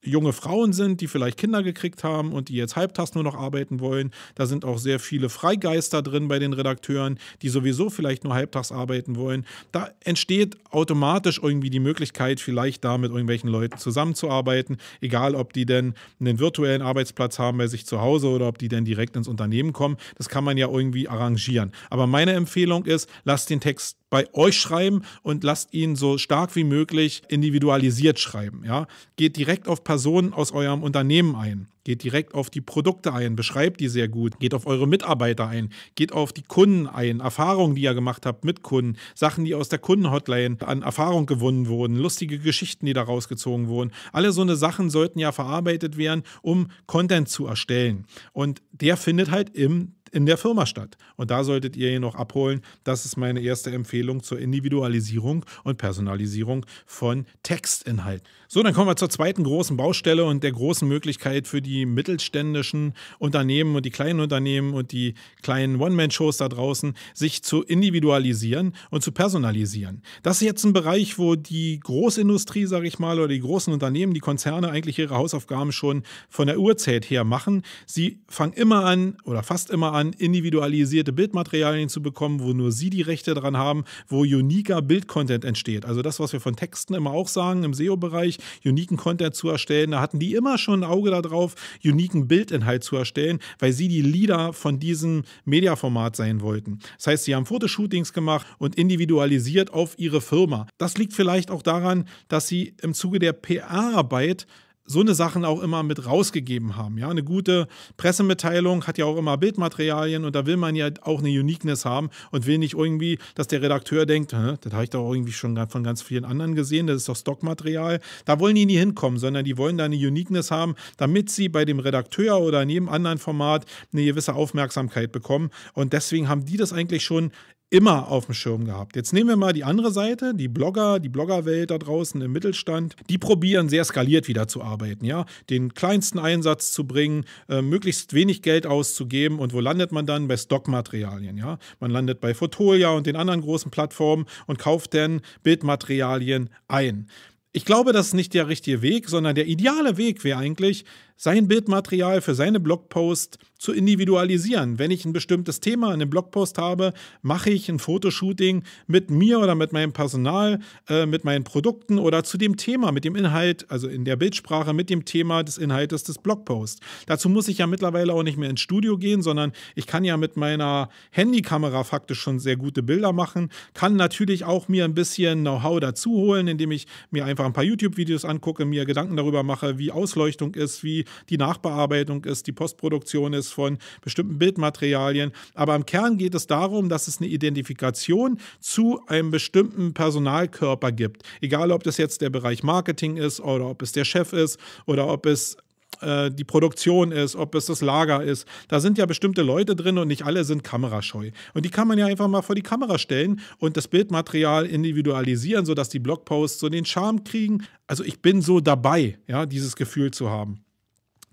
junge Frauen sind, die vielleicht Kinder gekriegt haben und die jetzt halbtags nur noch arbeiten wollen. Da sind auch sehr viele Freigeister drin bei den Redakteuren, die sowieso vielleicht nur halbtags arbeiten wollen. Da entsteht automatisch irgendwie die Möglichkeit, vielleicht da mit irgendwelchen Leuten zusammenzuarbeiten, egal ob die denn einen virtuellen Arbeitsplatz haben bei sich zu Hause oder ob die denn direkt ins Unternehmen kommen. Das kann man ja irgendwie arrangieren. Aber meine Empfehlung ist, lasst den Text bei euch schreiben und lasst ihn so stark wie möglich individualisiert schreiben. Ja? Geht direkt auf Personen Personen aus eurem Unternehmen ein, geht direkt auf die Produkte ein, beschreibt die sehr gut, geht auf eure Mitarbeiter ein, geht auf die Kunden ein, Erfahrungen, die ihr gemacht habt mit Kunden, Sachen, die aus der Kundenhotline an Erfahrung gewonnen wurden, lustige Geschichten, die da rausgezogen wurden. Alle so eine Sachen sollten ja verarbeitet werden, um Content zu erstellen. Und der findet halt im in der Firma statt. Und da solltet ihr ihn noch abholen. Das ist meine erste Empfehlung zur Individualisierung und Personalisierung von Textinhalten. So, dann kommen wir zur zweiten großen Baustelle und der großen Möglichkeit für die mittelständischen Unternehmen und die kleinen Unternehmen und die kleinen One-Man-Shows da draußen, sich zu individualisieren und zu personalisieren. Das ist jetzt ein Bereich, wo die Großindustrie, sage ich mal, oder die großen Unternehmen, die Konzerne eigentlich ihre Hausaufgaben schon von der Uhrzeit her machen. Sie fangen immer an oder fast immer an, an, individualisierte Bildmaterialien zu bekommen, wo nur sie die Rechte dran haben, wo uniker Bildcontent entsteht. Also das, was wir von Texten immer auch sagen im SEO-Bereich, uniken Content zu erstellen, da hatten die immer schon ein Auge darauf, uniken Bildinhalt zu erstellen, weil sie die Leader von diesem Mediaformat sein wollten. Das heißt, sie haben Fotoshootings gemacht und individualisiert auf ihre Firma. Das liegt vielleicht auch daran, dass sie im Zuge der PR-Arbeit so eine Sachen auch immer mit rausgegeben haben. Ja, eine gute Pressemitteilung hat ja auch immer Bildmaterialien und da will man ja auch eine Uniqueness haben und will nicht irgendwie, dass der Redakteur denkt, das habe ich doch irgendwie schon von ganz vielen anderen gesehen, das ist doch Stockmaterial. Da wollen die nie hinkommen, sondern die wollen da eine Uniqueness haben, damit sie bei dem Redakteur oder in jedem anderen Format eine gewisse Aufmerksamkeit bekommen. Und deswegen haben die das eigentlich schon immer auf dem Schirm gehabt. Jetzt nehmen wir mal die andere Seite, die Blogger, die Bloggerwelt da draußen im Mittelstand. Die probieren sehr skaliert wieder zu arbeiten, ja, den kleinsten Einsatz zu bringen, äh, möglichst wenig Geld auszugeben und wo landet man dann bei Stockmaterialien, ja? Man landet bei Fotolia und den anderen großen Plattformen und kauft dann Bildmaterialien ein. Ich glaube, das ist nicht der richtige Weg, sondern der ideale Weg wäre eigentlich, sein Bildmaterial für seine Blogpost zu individualisieren. Wenn ich ein bestimmtes Thema in einem Blogpost habe, mache ich ein Fotoshooting mit mir oder mit meinem Personal, äh, mit meinen Produkten oder zu dem Thema, mit dem Inhalt, also in der Bildsprache, mit dem Thema des Inhaltes des Blogposts. Dazu muss ich ja mittlerweile auch nicht mehr ins Studio gehen, sondern ich kann ja mit meiner Handykamera faktisch schon sehr gute Bilder machen, kann natürlich auch mir ein bisschen Know-how dazu holen, indem ich mir einfach ein paar YouTube-Videos angucke, mir Gedanken darüber mache, wie Ausleuchtung ist, wie die Nachbearbeitung ist, die Postproduktion ist von bestimmten Bildmaterialien. Aber im Kern geht es darum, dass es eine Identifikation zu einem bestimmten Personalkörper gibt. Egal, ob das jetzt der Bereich Marketing ist oder ob es der Chef ist oder ob es äh, die Produktion ist, ob es das Lager ist. Da sind ja bestimmte Leute drin und nicht alle sind kamerascheu. Und die kann man ja einfach mal vor die Kamera stellen und das Bildmaterial individualisieren, sodass die Blogposts so den Charme kriegen. Also ich bin so dabei, ja, dieses Gefühl zu haben.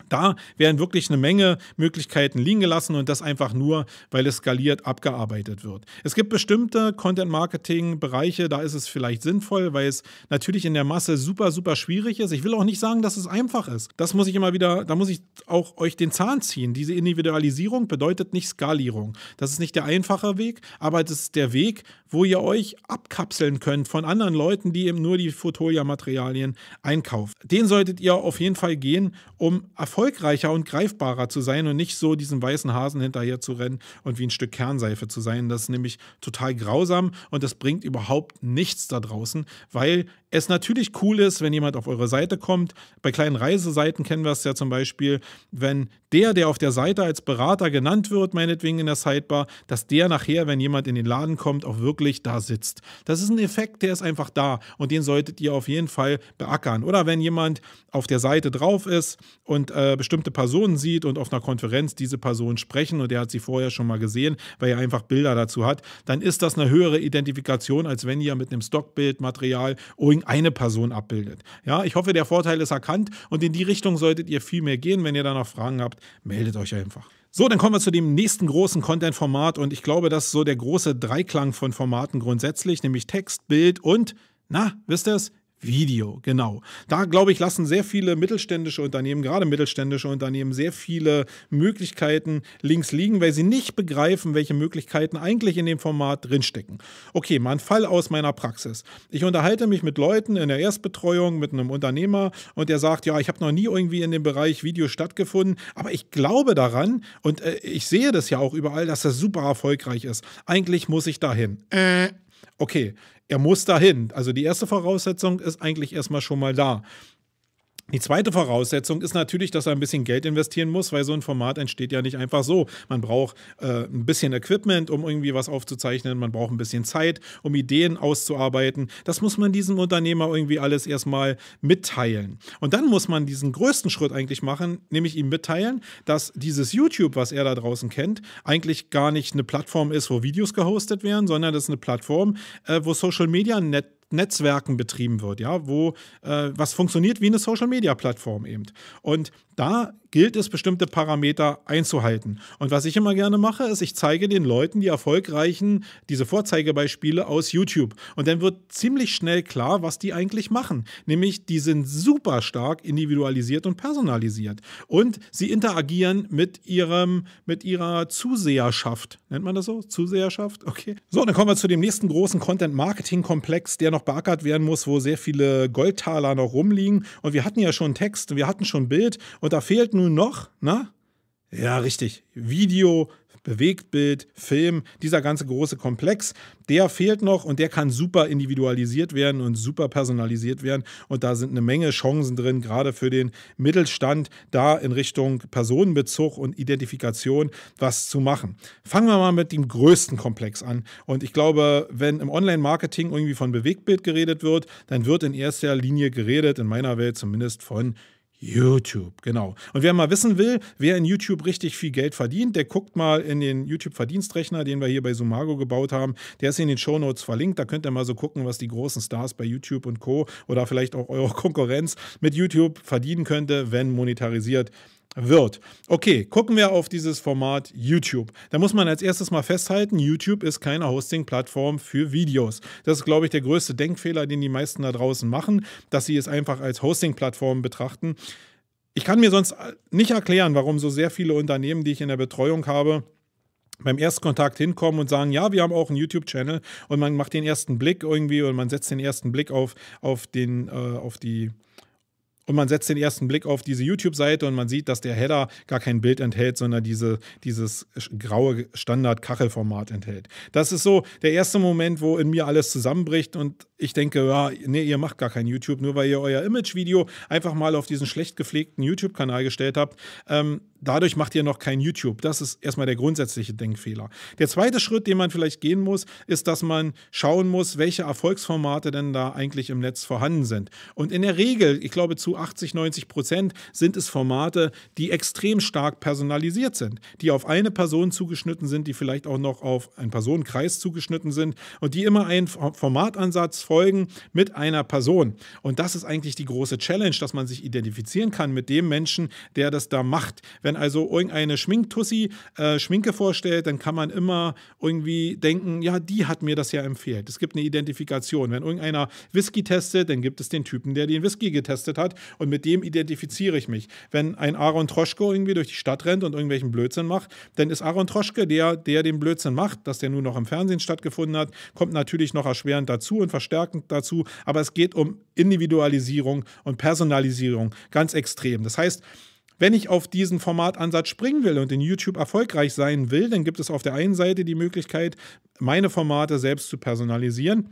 Da werden wirklich eine Menge Möglichkeiten liegen gelassen und das einfach nur, weil es skaliert abgearbeitet wird. Es gibt bestimmte Content-Marketing-Bereiche, da ist es vielleicht sinnvoll, weil es natürlich in der Masse super, super schwierig ist. Ich will auch nicht sagen, dass es einfach ist. Das muss ich immer wieder, da muss ich auch euch den Zahn ziehen. Diese Individualisierung bedeutet nicht Skalierung. Das ist nicht der einfache Weg, aber es ist der Weg, wo ihr euch abkapseln könnt von anderen Leuten, die eben nur die Fotolia-Materialien einkauft. Den solltet ihr auf jeden Fall gehen, um erfolgreicher und greifbarer zu sein und nicht so diesem weißen Hasen hinterher zu rennen und wie ein Stück Kernseife zu sein. Das ist nämlich total grausam und das bringt überhaupt nichts da draußen, weil es natürlich cool ist, wenn jemand auf eure Seite kommt. Bei kleinen Reiseseiten kennen wir es ja zum Beispiel, wenn der, der auf der Seite als Berater genannt wird, meinetwegen in der Sidebar, dass der nachher, wenn jemand in den Laden kommt, auch wirklich da sitzt. Das ist ein Effekt, der ist einfach da und den solltet ihr auf jeden Fall beackern. Oder wenn jemand auf der Seite drauf ist und äh, bestimmte Personen sieht und auf einer Konferenz diese Personen sprechen und er hat sie vorher schon mal gesehen, weil er einfach Bilder dazu hat, dann ist das eine höhere Identifikation, als wenn ihr mit einem Stockbildmaterial oh, eine Person abbildet. Ja, ich hoffe, der Vorteil ist erkannt und in die Richtung solltet ihr viel mehr gehen. Wenn ihr da noch Fragen habt, meldet euch einfach. So, dann kommen wir zu dem nächsten großen Content-Format und ich glaube, das ist so der große Dreiklang von Formaten grundsätzlich, nämlich Text, Bild und, na, wisst ihr es, Video, genau. Da glaube ich, lassen sehr viele mittelständische Unternehmen, gerade mittelständische Unternehmen, sehr viele Möglichkeiten links liegen, weil sie nicht begreifen, welche Möglichkeiten eigentlich in dem Format drinstecken. Okay, mal ein Fall aus meiner Praxis. Ich unterhalte mich mit Leuten in der Erstbetreuung, mit einem Unternehmer und der sagt, ja, ich habe noch nie irgendwie in dem Bereich Video stattgefunden, aber ich glaube daran und äh, ich sehe das ja auch überall, dass das super erfolgreich ist. Eigentlich muss ich dahin. Äh, okay, er muss dahin. Also die erste Voraussetzung ist eigentlich erstmal schon mal da. Die zweite Voraussetzung ist natürlich, dass er ein bisschen Geld investieren muss, weil so ein Format entsteht ja nicht einfach so. Man braucht äh, ein bisschen Equipment, um irgendwie was aufzuzeichnen. Man braucht ein bisschen Zeit, um Ideen auszuarbeiten. Das muss man diesem Unternehmer irgendwie alles erstmal mitteilen. Und dann muss man diesen größten Schritt eigentlich machen, nämlich ihm mitteilen, dass dieses YouTube, was er da draußen kennt, eigentlich gar nicht eine Plattform ist, wo Videos gehostet werden, sondern das ist eine Plattform, äh, wo Social Media Net Netzwerken betrieben wird, ja, wo äh, was funktioniert wie eine Social Media Plattform eben. Und da gilt es, bestimmte Parameter einzuhalten. Und was ich immer gerne mache, ist, ich zeige den Leuten, die erfolgreichen, diese Vorzeigebeispiele aus YouTube. Und dann wird ziemlich schnell klar, was die eigentlich machen. Nämlich, die sind super stark individualisiert und personalisiert. Und sie interagieren mit ihrem, mit ihrer Zuseherschaft. Nennt man das so? Zuseherschaft? Okay. So, dann kommen wir zu dem nächsten großen Content-Marketing-Komplex, der noch beackert werden muss, wo sehr viele Goldtaler noch rumliegen. Und wir hatten ja schon Text, wir hatten schon Bild und da fehlt nun noch, na? Ja, richtig. Video, Bewegtbild, Film, dieser ganze große Komplex, der fehlt noch und der kann super individualisiert werden und super personalisiert werden. Und da sind eine Menge Chancen drin, gerade für den Mittelstand, da in Richtung Personenbezug und Identifikation was zu machen. Fangen wir mal mit dem größten Komplex an. Und ich glaube, wenn im Online-Marketing irgendwie von Bewegtbild geredet wird, dann wird in erster Linie geredet, in meiner Welt zumindest von YouTube, genau. Und wer mal wissen will, wer in YouTube richtig viel Geld verdient, der guckt mal in den YouTube-Verdienstrechner, den wir hier bei Sumago gebaut haben. Der ist in den Show Notes verlinkt. Da könnt ihr mal so gucken, was die großen Stars bei YouTube und Co. oder vielleicht auch eure Konkurrenz mit YouTube verdienen könnte, wenn monetarisiert wird. Okay, gucken wir auf dieses Format YouTube. Da muss man als erstes mal festhalten, YouTube ist keine Hosting-Plattform für Videos. Das ist, glaube ich, der größte Denkfehler, den die meisten da draußen machen, dass sie es einfach als Hosting-Plattform betrachten. Ich kann mir sonst nicht erklären, warum so sehr viele Unternehmen, die ich in der Betreuung habe, beim Erstkontakt hinkommen und sagen, ja, wir haben auch einen YouTube-Channel und man macht den ersten Blick irgendwie und man setzt den ersten Blick auf, auf, den, äh, auf die und man setzt den ersten Blick auf diese YouTube-Seite und man sieht, dass der Header gar kein Bild enthält, sondern diese, dieses graue Standard-Kachelformat enthält. Das ist so der erste Moment, wo in mir alles zusammenbricht und ich denke, ja, nee, ihr macht gar kein YouTube, nur weil ihr euer Image-Video einfach mal auf diesen schlecht gepflegten YouTube-Kanal gestellt habt. Ähm, dadurch macht ihr noch kein YouTube. Das ist erstmal der grundsätzliche Denkfehler. Der zweite Schritt, den man vielleicht gehen muss, ist, dass man schauen muss, welche Erfolgsformate denn da eigentlich im Netz vorhanden sind. Und in der Regel, ich glaube zu 80, 90 Prozent sind es Formate, die extrem stark personalisiert sind, die auf eine Person zugeschnitten sind, die vielleicht auch noch auf einen Personenkreis zugeschnitten sind und die immer einen Formatansatz vorhanden Folgen mit einer Person. Und das ist eigentlich die große Challenge, dass man sich identifizieren kann mit dem Menschen, der das da macht. Wenn also irgendeine Schminktussi äh, Schminke vorstellt, dann kann man immer irgendwie denken, ja, die hat mir das ja empfehlt. Es gibt eine Identifikation. Wenn irgendeiner Whisky testet, dann gibt es den Typen, der den Whisky getestet hat und mit dem identifiziere ich mich. Wenn ein Aaron Troschko irgendwie durch die Stadt rennt und irgendwelchen Blödsinn macht, dann ist Aaron Troschke der, der den Blödsinn macht, dass der nur noch im Fernsehen stattgefunden hat, kommt natürlich noch erschwerend dazu und verstärkt Stärken dazu, aber es geht um Individualisierung und Personalisierung ganz extrem. Das heißt, wenn ich auf diesen Formatansatz springen will und in YouTube erfolgreich sein will, dann gibt es auf der einen Seite die Möglichkeit, meine Formate selbst zu personalisieren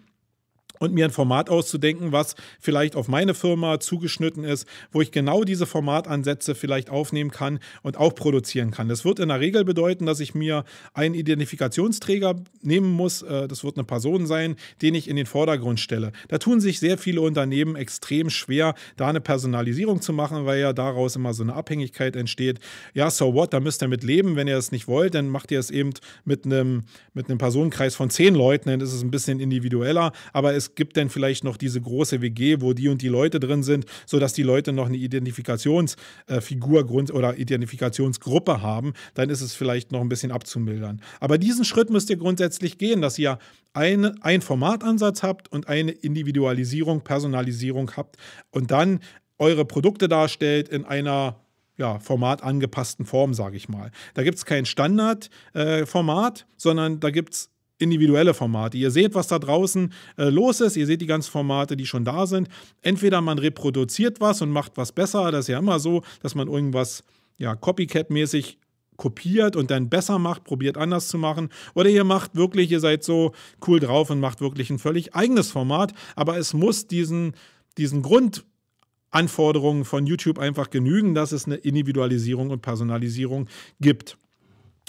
und mir ein Format auszudenken, was vielleicht auf meine Firma zugeschnitten ist, wo ich genau diese Formatansätze vielleicht aufnehmen kann und auch produzieren kann. Das wird in der Regel bedeuten, dass ich mir einen Identifikationsträger nehmen muss. Äh, das wird eine Person sein, den ich in den Vordergrund stelle. Da tun sich sehr viele Unternehmen extrem schwer, da eine Personalisierung zu machen, weil ja daraus immer so eine Abhängigkeit entsteht. Ja, so what, da müsst ihr mit leben. Wenn ihr das nicht wollt, dann macht ihr es eben mit einem, mit einem Personenkreis von zehn Leuten, dann ist es ein bisschen individueller. Aber es es gibt denn vielleicht noch diese große WG, wo die und die Leute drin sind, sodass die Leute noch eine Identifikationsfigur äh, oder Identifikationsgruppe haben, dann ist es vielleicht noch ein bisschen abzumildern. Aber diesen Schritt müsst ihr grundsätzlich gehen, dass ihr eine, einen Formatansatz habt und eine Individualisierung, Personalisierung habt und dann eure Produkte darstellt in einer ja, formatangepassten Form, sage ich mal. Da gibt es kein Standardformat, äh, sondern da gibt es individuelle Formate. Ihr seht, was da draußen äh, los ist, ihr seht die ganzen Formate, die schon da sind. Entweder man reproduziert was und macht was besser, das ist ja immer so, dass man irgendwas ja, Copycat-mäßig kopiert und dann besser macht, probiert anders zu machen. Oder ihr macht wirklich, ihr seid so cool drauf und macht wirklich ein völlig eigenes Format. Aber es muss diesen, diesen Grundanforderungen von YouTube einfach genügen, dass es eine Individualisierung und Personalisierung gibt.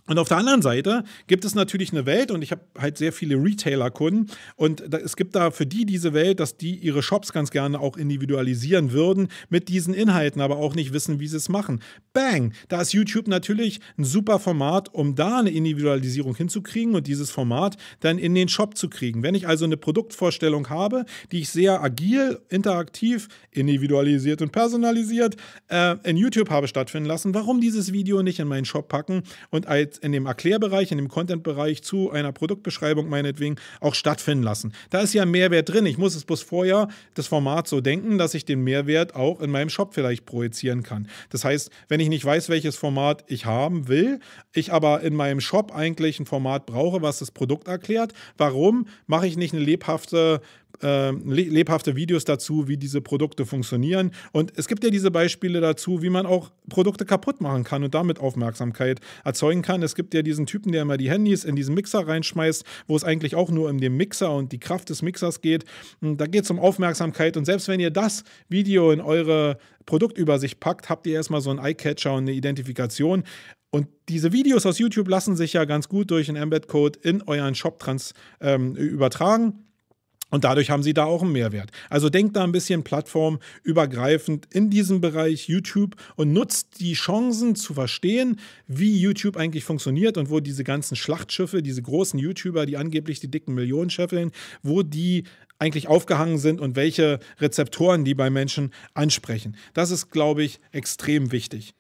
Und auf der anderen Seite gibt es natürlich eine Welt und ich habe halt sehr viele Retailer-Kunden und da, es gibt da für die diese Welt, dass die ihre Shops ganz gerne auch individualisieren würden mit diesen Inhalten, aber auch nicht wissen, wie sie es machen. Bang! Da ist YouTube natürlich ein super Format, um da eine Individualisierung hinzukriegen und dieses Format dann in den Shop zu kriegen. Wenn ich also eine Produktvorstellung habe, die ich sehr agil, interaktiv, individualisiert und personalisiert äh, in YouTube habe stattfinden lassen, warum dieses Video nicht in meinen Shop packen und als jetzt in dem Erklärbereich, in dem Content-Bereich zu einer Produktbeschreibung meinetwegen auch stattfinden lassen. Da ist ja Mehrwert drin. Ich muss es bloß vorher das Format so denken, dass ich den Mehrwert auch in meinem Shop vielleicht projizieren kann. Das heißt, wenn ich nicht weiß, welches Format ich haben will, ich aber in meinem Shop eigentlich ein Format brauche, was das Produkt erklärt, warum mache ich nicht eine lebhafte äh, lebhafte Videos dazu, wie diese Produkte funktionieren. Und es gibt ja diese Beispiele dazu, wie man auch Produkte kaputt machen kann und damit Aufmerksamkeit erzeugen kann. Es gibt ja diesen Typen, der immer die Handys in diesen Mixer reinschmeißt, wo es eigentlich auch nur um den Mixer und die Kraft des Mixers geht. Und da geht es um Aufmerksamkeit. Und selbst wenn ihr das Video in eure Produktübersicht packt, habt ihr erstmal so einen Eyecatcher und eine Identifikation. Und diese Videos aus YouTube lassen sich ja ganz gut durch einen Embed-Code in euren Shop trans, ähm, übertragen. Und dadurch haben sie da auch einen Mehrwert. Also denkt da ein bisschen plattformübergreifend in diesem Bereich YouTube und nutzt die Chancen zu verstehen, wie YouTube eigentlich funktioniert und wo diese ganzen Schlachtschiffe, diese großen YouTuber, die angeblich die dicken Millionen scheffeln, wo die eigentlich aufgehangen sind und welche Rezeptoren die bei Menschen ansprechen. Das ist, glaube ich, extrem wichtig.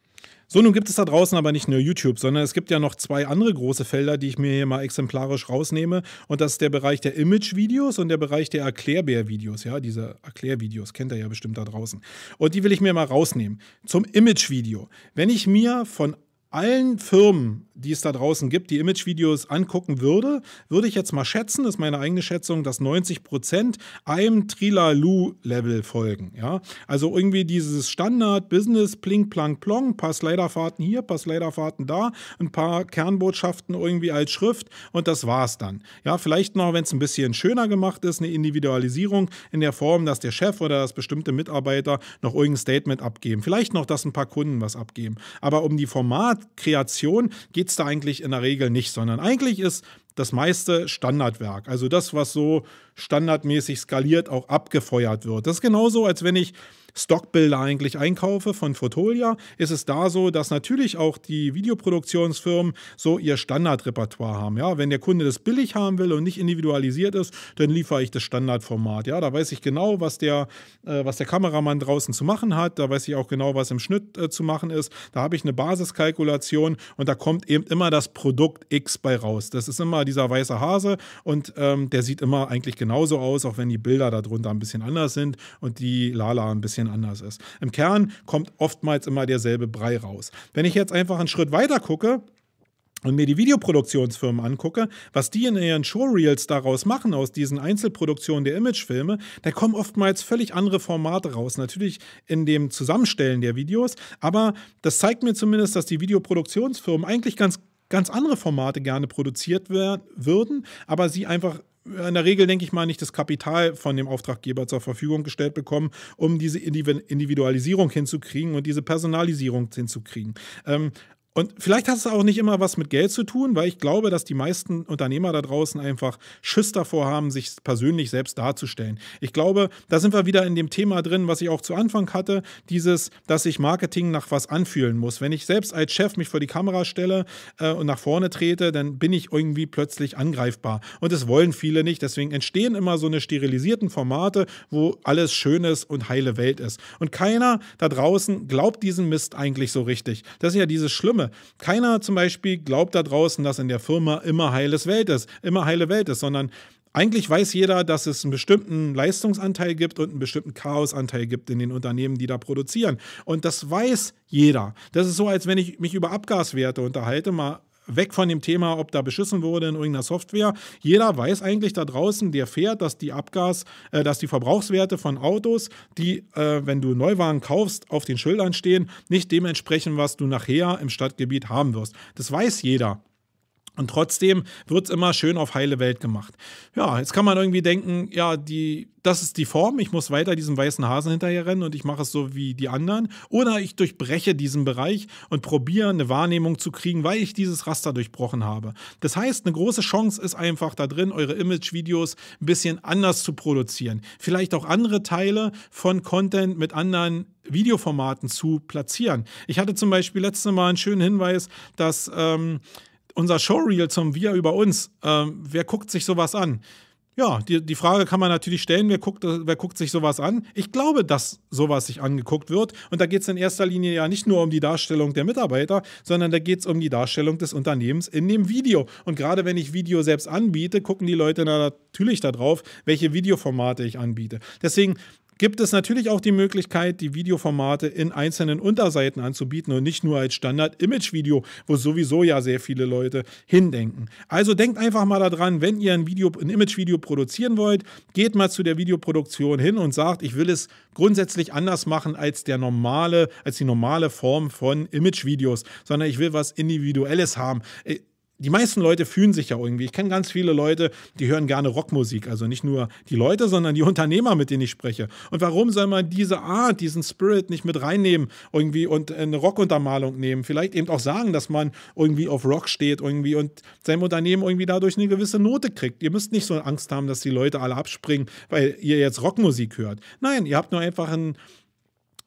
So, nun gibt es da draußen aber nicht nur YouTube, sondern es gibt ja noch zwei andere große Felder, die ich mir hier mal exemplarisch rausnehme. Und das ist der Bereich der Image-Videos und der Bereich der Erklärbär-Videos. Ja, diese Erklärvideos kennt ihr ja bestimmt da draußen. Und die will ich mir mal rausnehmen. Zum Image-Video. Wenn ich mir von allen Firmen, die es da draußen gibt, die Imagevideos angucken würde, würde ich jetzt mal schätzen, das ist meine eigene Schätzung, dass 90 Prozent einem trilalu level folgen. Ja? Also irgendwie dieses Standard-Business, Plink, Plank, Plong, ein paar Sliderfahrten hier, ein paar Sliderfahrten da, ein paar Kernbotschaften irgendwie als Schrift und das war's dann. Ja, vielleicht noch, wenn es ein bisschen schöner gemacht ist, eine Individualisierung in der Form, dass der Chef oder das bestimmte Mitarbeiter noch irgendein Statement abgeben. Vielleicht noch, dass ein paar Kunden was abgeben. Aber um die Format Kreation geht es da eigentlich in der Regel nicht, sondern eigentlich ist das meiste Standardwerk. Also das, was so standardmäßig skaliert auch abgefeuert wird. Das ist genauso, als wenn ich Stockbilder eigentlich einkaufe von Fotolia, ist es da so, dass natürlich auch die Videoproduktionsfirmen so ihr Standardrepertoire haben. Ja, wenn der Kunde das billig haben will und nicht individualisiert ist, dann liefere ich das Standardformat. Ja, da weiß ich genau, was der, äh, was der Kameramann draußen zu machen hat. Da weiß ich auch genau, was im Schnitt äh, zu machen ist. Da habe ich eine Basiskalkulation und da kommt eben immer das Produkt X bei raus. Das ist immer dieser weiße Hase und ähm, der sieht immer eigentlich genauso aus, auch wenn die Bilder darunter ein bisschen anders sind und die Lala ein bisschen bisschen anders ist. Im Kern kommt oftmals immer derselbe Brei raus. Wenn ich jetzt einfach einen Schritt weiter gucke, und mir die Videoproduktionsfirmen angucke, was die in ihren Showreels daraus machen, aus diesen Einzelproduktionen der Imagefilme, da kommen oftmals völlig andere Formate raus. Natürlich in dem Zusammenstellen der Videos, aber das zeigt mir zumindest, dass die Videoproduktionsfirmen eigentlich ganz ganz andere Formate gerne produziert werden, würden, aber sie einfach äh, in der Regel, denke ich mal, nicht das Kapital von dem Auftraggeber zur Verfügung gestellt bekommen, um diese Individualisierung hinzukriegen und diese Personalisierung hinzukriegen. Ähm, und vielleicht hat es auch nicht immer was mit Geld zu tun, weil ich glaube, dass die meisten Unternehmer da draußen einfach Schiss davor haben, sich persönlich selbst darzustellen. Ich glaube, da sind wir wieder in dem Thema drin, was ich auch zu Anfang hatte, dieses, dass sich Marketing nach was anfühlen muss. Wenn ich selbst als Chef mich vor die Kamera stelle äh, und nach vorne trete, dann bin ich irgendwie plötzlich angreifbar. Und das wollen viele nicht. Deswegen entstehen immer so eine sterilisierten Formate, wo alles schön ist und heile Welt ist. Und keiner da draußen glaubt diesen Mist eigentlich so richtig. Das ist ja dieses Schlimme Probleme. Keiner zum Beispiel glaubt da draußen, dass in der Firma immer heiles Welt ist, immer heile Welt ist, sondern eigentlich weiß jeder, dass es einen bestimmten Leistungsanteil gibt und einen bestimmten Chaosanteil gibt in den Unternehmen, die da produzieren. Und das weiß jeder. Das ist so, als wenn ich mich über Abgaswerte unterhalte, mal weg von dem Thema, ob da beschissen wurde in irgendeiner Software. Jeder weiß eigentlich da draußen, der fährt, dass die Abgas, äh, dass die Verbrauchswerte von Autos, die, äh, wenn du Neuwagen kaufst, auf den Schildern stehen, nicht dementsprechend, was du nachher im Stadtgebiet haben wirst. Das weiß jeder. Und trotzdem wird es immer schön auf heile Welt gemacht. Ja, jetzt kann man irgendwie denken, ja, die, das ist die Form, ich muss weiter diesem weißen Hasen hinterher rennen und ich mache es so wie die anderen. Oder ich durchbreche diesen Bereich und probiere eine Wahrnehmung zu kriegen, weil ich dieses Raster durchbrochen habe. Das heißt, eine große Chance ist einfach da drin, eure Image-Videos ein bisschen anders zu produzieren. Vielleicht auch andere Teile von Content mit anderen Videoformaten zu platzieren. Ich hatte zum Beispiel letztes Mal einen schönen Hinweis, dass... Ähm, unser Showreel zum Wir über uns, ähm, wer guckt sich sowas an? Ja, die, die Frage kann man natürlich stellen, wer guckt, wer guckt sich sowas an? Ich glaube, dass sowas sich angeguckt wird. Und da geht es in erster Linie ja nicht nur um die Darstellung der Mitarbeiter, sondern da geht es um die Darstellung des Unternehmens in dem Video. Und gerade wenn ich Video selbst anbiete, gucken die Leute natürlich darauf, welche Videoformate ich anbiete. Deswegen gibt es natürlich auch die Möglichkeit, die Videoformate in einzelnen Unterseiten anzubieten und nicht nur als Standard-Image-Video, wo sowieso ja sehr viele Leute hindenken. Also denkt einfach mal daran, wenn ihr ein, ein Image-Video produzieren wollt, geht mal zu der Videoproduktion hin und sagt, ich will es grundsätzlich anders machen als der normale, als die normale Form von Image-Videos, sondern ich will was Individuelles haben. Äh, die meisten Leute fühlen sich ja irgendwie. Ich kenne ganz viele Leute, die hören gerne Rockmusik. Also nicht nur die Leute, sondern die Unternehmer, mit denen ich spreche. Und warum soll man diese Art, diesen Spirit nicht mit reinnehmen irgendwie und eine Rockuntermalung nehmen? Vielleicht eben auch sagen, dass man irgendwie auf Rock steht irgendwie und seinem Unternehmen irgendwie dadurch eine gewisse Note kriegt. Ihr müsst nicht so Angst haben, dass die Leute alle abspringen, weil ihr jetzt Rockmusik hört. Nein, ihr habt nur einfach ein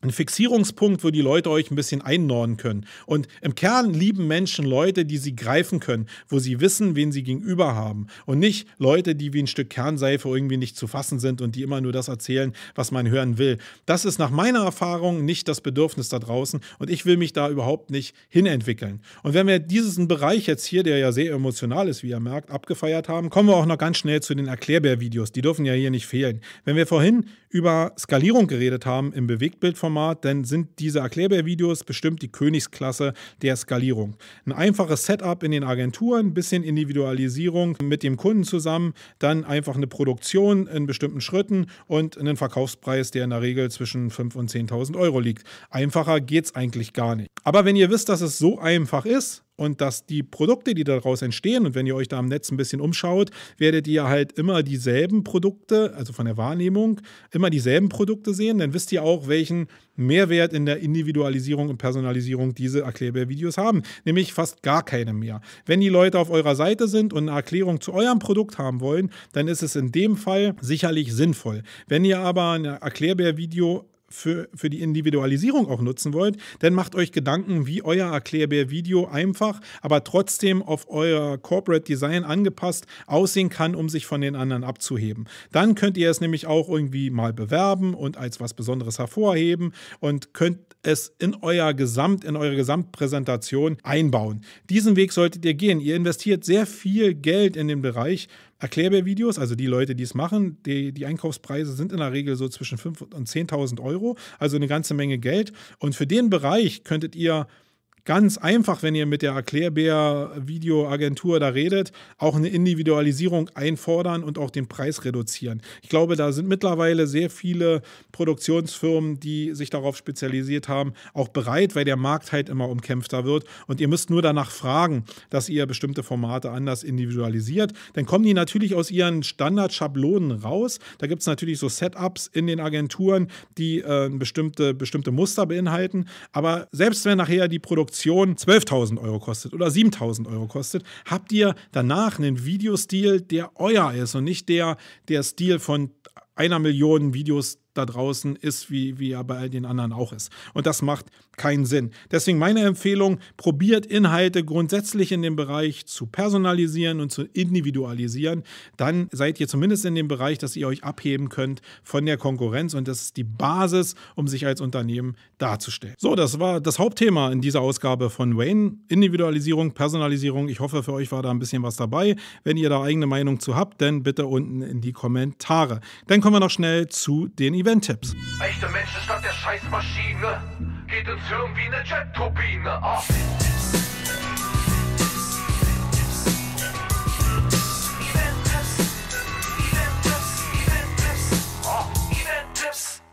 ein Fixierungspunkt, wo die Leute euch ein bisschen einnorden können. Und im Kern lieben Menschen Leute, die sie greifen können, wo sie wissen, wen sie gegenüber haben. Und nicht Leute, die wie ein Stück Kernseife irgendwie nicht zu fassen sind und die immer nur das erzählen, was man hören will. Das ist nach meiner Erfahrung nicht das Bedürfnis da draußen und ich will mich da überhaupt nicht hinentwickeln. Und wenn wir diesen Bereich jetzt hier, der ja sehr emotional ist, wie ihr merkt, abgefeiert haben, kommen wir auch noch ganz schnell zu den Erklärbär-Videos. Die dürfen ja hier nicht fehlen. Wenn wir vorhin über Skalierung geredet haben im Bewegtbild von Format, denn sind diese Erklärbär-Videos bestimmt die Königsklasse der Skalierung. Ein einfaches Setup in den Agenturen, ein bisschen Individualisierung mit dem Kunden zusammen, dann einfach eine Produktion in bestimmten Schritten und einen Verkaufspreis, der in der Regel zwischen 5.000 und 10.000 Euro liegt. Einfacher geht es eigentlich gar nicht. Aber wenn ihr wisst, dass es so einfach ist, und dass die Produkte, die daraus entstehen, und wenn ihr euch da im Netz ein bisschen umschaut, werdet ihr halt immer dieselben Produkte, also von der Wahrnehmung, immer dieselben Produkte sehen. Dann wisst ihr auch, welchen Mehrwert in der Individualisierung und Personalisierung diese Erklärbär-Videos haben. Nämlich fast gar keine mehr. Wenn die Leute auf eurer Seite sind und eine Erklärung zu eurem Produkt haben wollen, dann ist es in dem Fall sicherlich sinnvoll. Wenn ihr aber ein Erklärbär-Video für, für die Individualisierung auch nutzen wollt, dann macht euch Gedanken, wie euer Erklärbär-Video einfach, aber trotzdem auf euer Corporate Design angepasst aussehen kann, um sich von den anderen abzuheben. Dann könnt ihr es nämlich auch irgendwie mal bewerben und als was Besonderes hervorheben und könnt es in euer Gesamt, in eure Gesamtpräsentation einbauen. Diesen Weg solltet ihr gehen. Ihr investiert sehr viel Geld in den Bereich Erklärbär-Videos, also die Leute, die es machen, die, die Einkaufspreise sind in der Regel so zwischen 5.000 und 10.000 Euro, also eine ganze Menge Geld. Und für den Bereich könntet ihr ganz einfach, wenn ihr mit der Erklärbär-Videoagentur da redet, auch eine Individualisierung einfordern und auch den Preis reduzieren. Ich glaube, da sind mittlerweile sehr viele Produktionsfirmen, die sich darauf spezialisiert haben, auch bereit, weil der Markt halt immer umkämpfter wird. Und ihr müsst nur danach fragen, dass ihr bestimmte Formate anders individualisiert. Dann kommen die natürlich aus ihren Standardschablonen raus. Da gibt es natürlich so Setups in den Agenturen, die äh, bestimmte, bestimmte Muster beinhalten. Aber selbst wenn nachher die Produktion Produktion 12.000 Euro kostet oder 7.000 Euro kostet, habt ihr danach einen Videostil, der euer ist und nicht der, der Stil von einer Million Videos da draußen ist, wie, wie er bei den anderen auch ist. Und das macht keinen Sinn. Deswegen meine Empfehlung, probiert Inhalte grundsätzlich in dem Bereich zu personalisieren und zu individualisieren. Dann seid ihr zumindest in dem Bereich, dass ihr euch abheben könnt von der Konkurrenz und das ist die Basis, um sich als Unternehmen darzustellen. So, das war das Hauptthema in dieser Ausgabe von Wayne. Individualisierung, Personalisierung. Ich hoffe, für euch war da ein bisschen was dabei. Wenn ihr da eigene Meinung zu habt, dann bitte unten in die Kommentare. Dann kommen wir noch schnell zu den Event-Tipps. Echte Menschen statt der Scheißmaschine geht uns hören wie eine Jet-Turbine ab. Ah.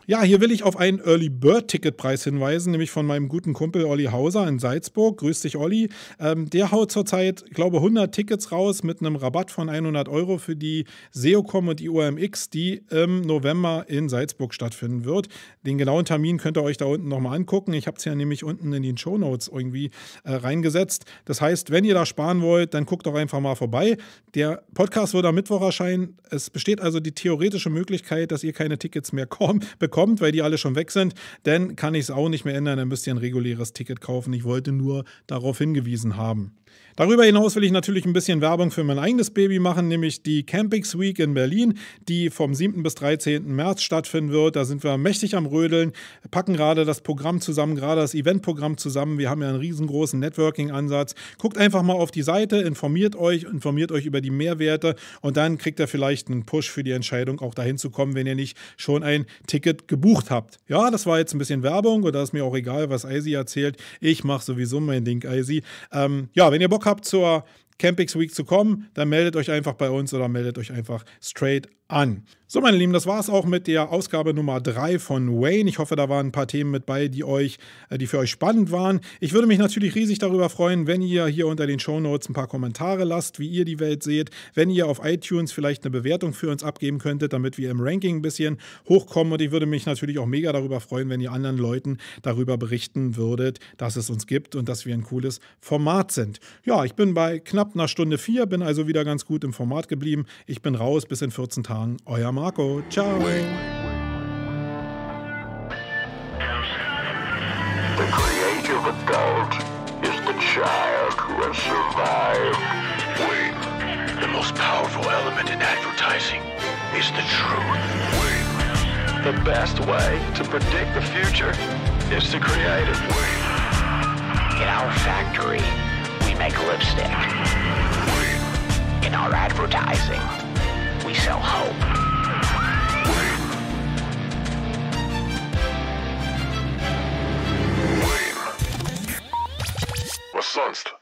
Ja, hier will ich auf einen Early Bird Ticketpreis hinweisen, nämlich von meinem guten Kumpel Olli Hauser in Salzburg. Grüß dich, Olli. Ähm, der haut zurzeit, glaube 100 Tickets raus mit einem Rabatt von 100 Euro für die SEOCOM und die UMX, die im November in Salzburg stattfinden wird. Den genauen Termin könnt ihr euch da unten nochmal angucken. Ich habe es ja nämlich unten in den Show Notes irgendwie äh, reingesetzt. Das heißt, wenn ihr da sparen wollt, dann guckt doch einfach mal vorbei. Der Podcast wird am Mittwoch erscheinen. Es besteht also die theoretische Möglichkeit, dass ihr keine Tickets mehr bekommt kommt, weil die alle schon weg sind, dann kann ich es auch nicht mehr ändern, dann müsst ihr ein reguläres Ticket kaufen. Ich wollte nur darauf hingewiesen haben. Darüber hinaus will ich natürlich ein bisschen Werbung für mein eigenes Baby machen, nämlich die Campings Week in Berlin, die vom 7. bis 13. März stattfinden wird. Da sind wir mächtig am Rödeln, packen gerade das Programm zusammen, gerade das Eventprogramm zusammen. Wir haben ja einen riesengroßen Networking-Ansatz. Guckt einfach mal auf die Seite, informiert euch, informiert euch über die Mehrwerte und dann kriegt ihr vielleicht einen Push für die Entscheidung, auch dahin zu kommen, wenn ihr nicht schon ein Ticket gebucht habt. Ja, das war jetzt ein bisschen Werbung und da ist mir auch egal, was Eisi erzählt. Ich mache sowieso mein Ding, Eisi. Ähm, ja, wenn ihr Bock Bock habt zur Campix Week zu kommen, dann meldet euch einfach bei uns oder meldet euch einfach straight an. So, meine Lieben, das war es auch mit der Ausgabe Nummer 3 von Wayne. Ich hoffe, da waren ein paar Themen mit bei, die, euch, äh, die für euch spannend waren. Ich würde mich natürlich riesig darüber freuen, wenn ihr hier unter den Shownotes ein paar Kommentare lasst, wie ihr die Welt seht, wenn ihr auf iTunes vielleicht eine Bewertung für uns abgeben könntet, damit wir im Ranking ein bisschen hochkommen. Und ich würde mich natürlich auch mega darüber freuen, wenn ihr anderen Leuten darüber berichten würdet, dass es uns gibt und dass wir ein cooles Format sind. Ja, ich bin bei knapp knapp nach Stunde 4, bin also wieder ganz gut im Format geblieben. Ich bin raus, bis in 14 Tagen. Euer Marco. Ciao. The creative adult is the child who has survived. Wayne, the most powerful element in advertising is the truth. Wayne, the best way to predict the future is to create it. Wayne, in our factory. make lipstick. In our advertising, we sell hope. sonst?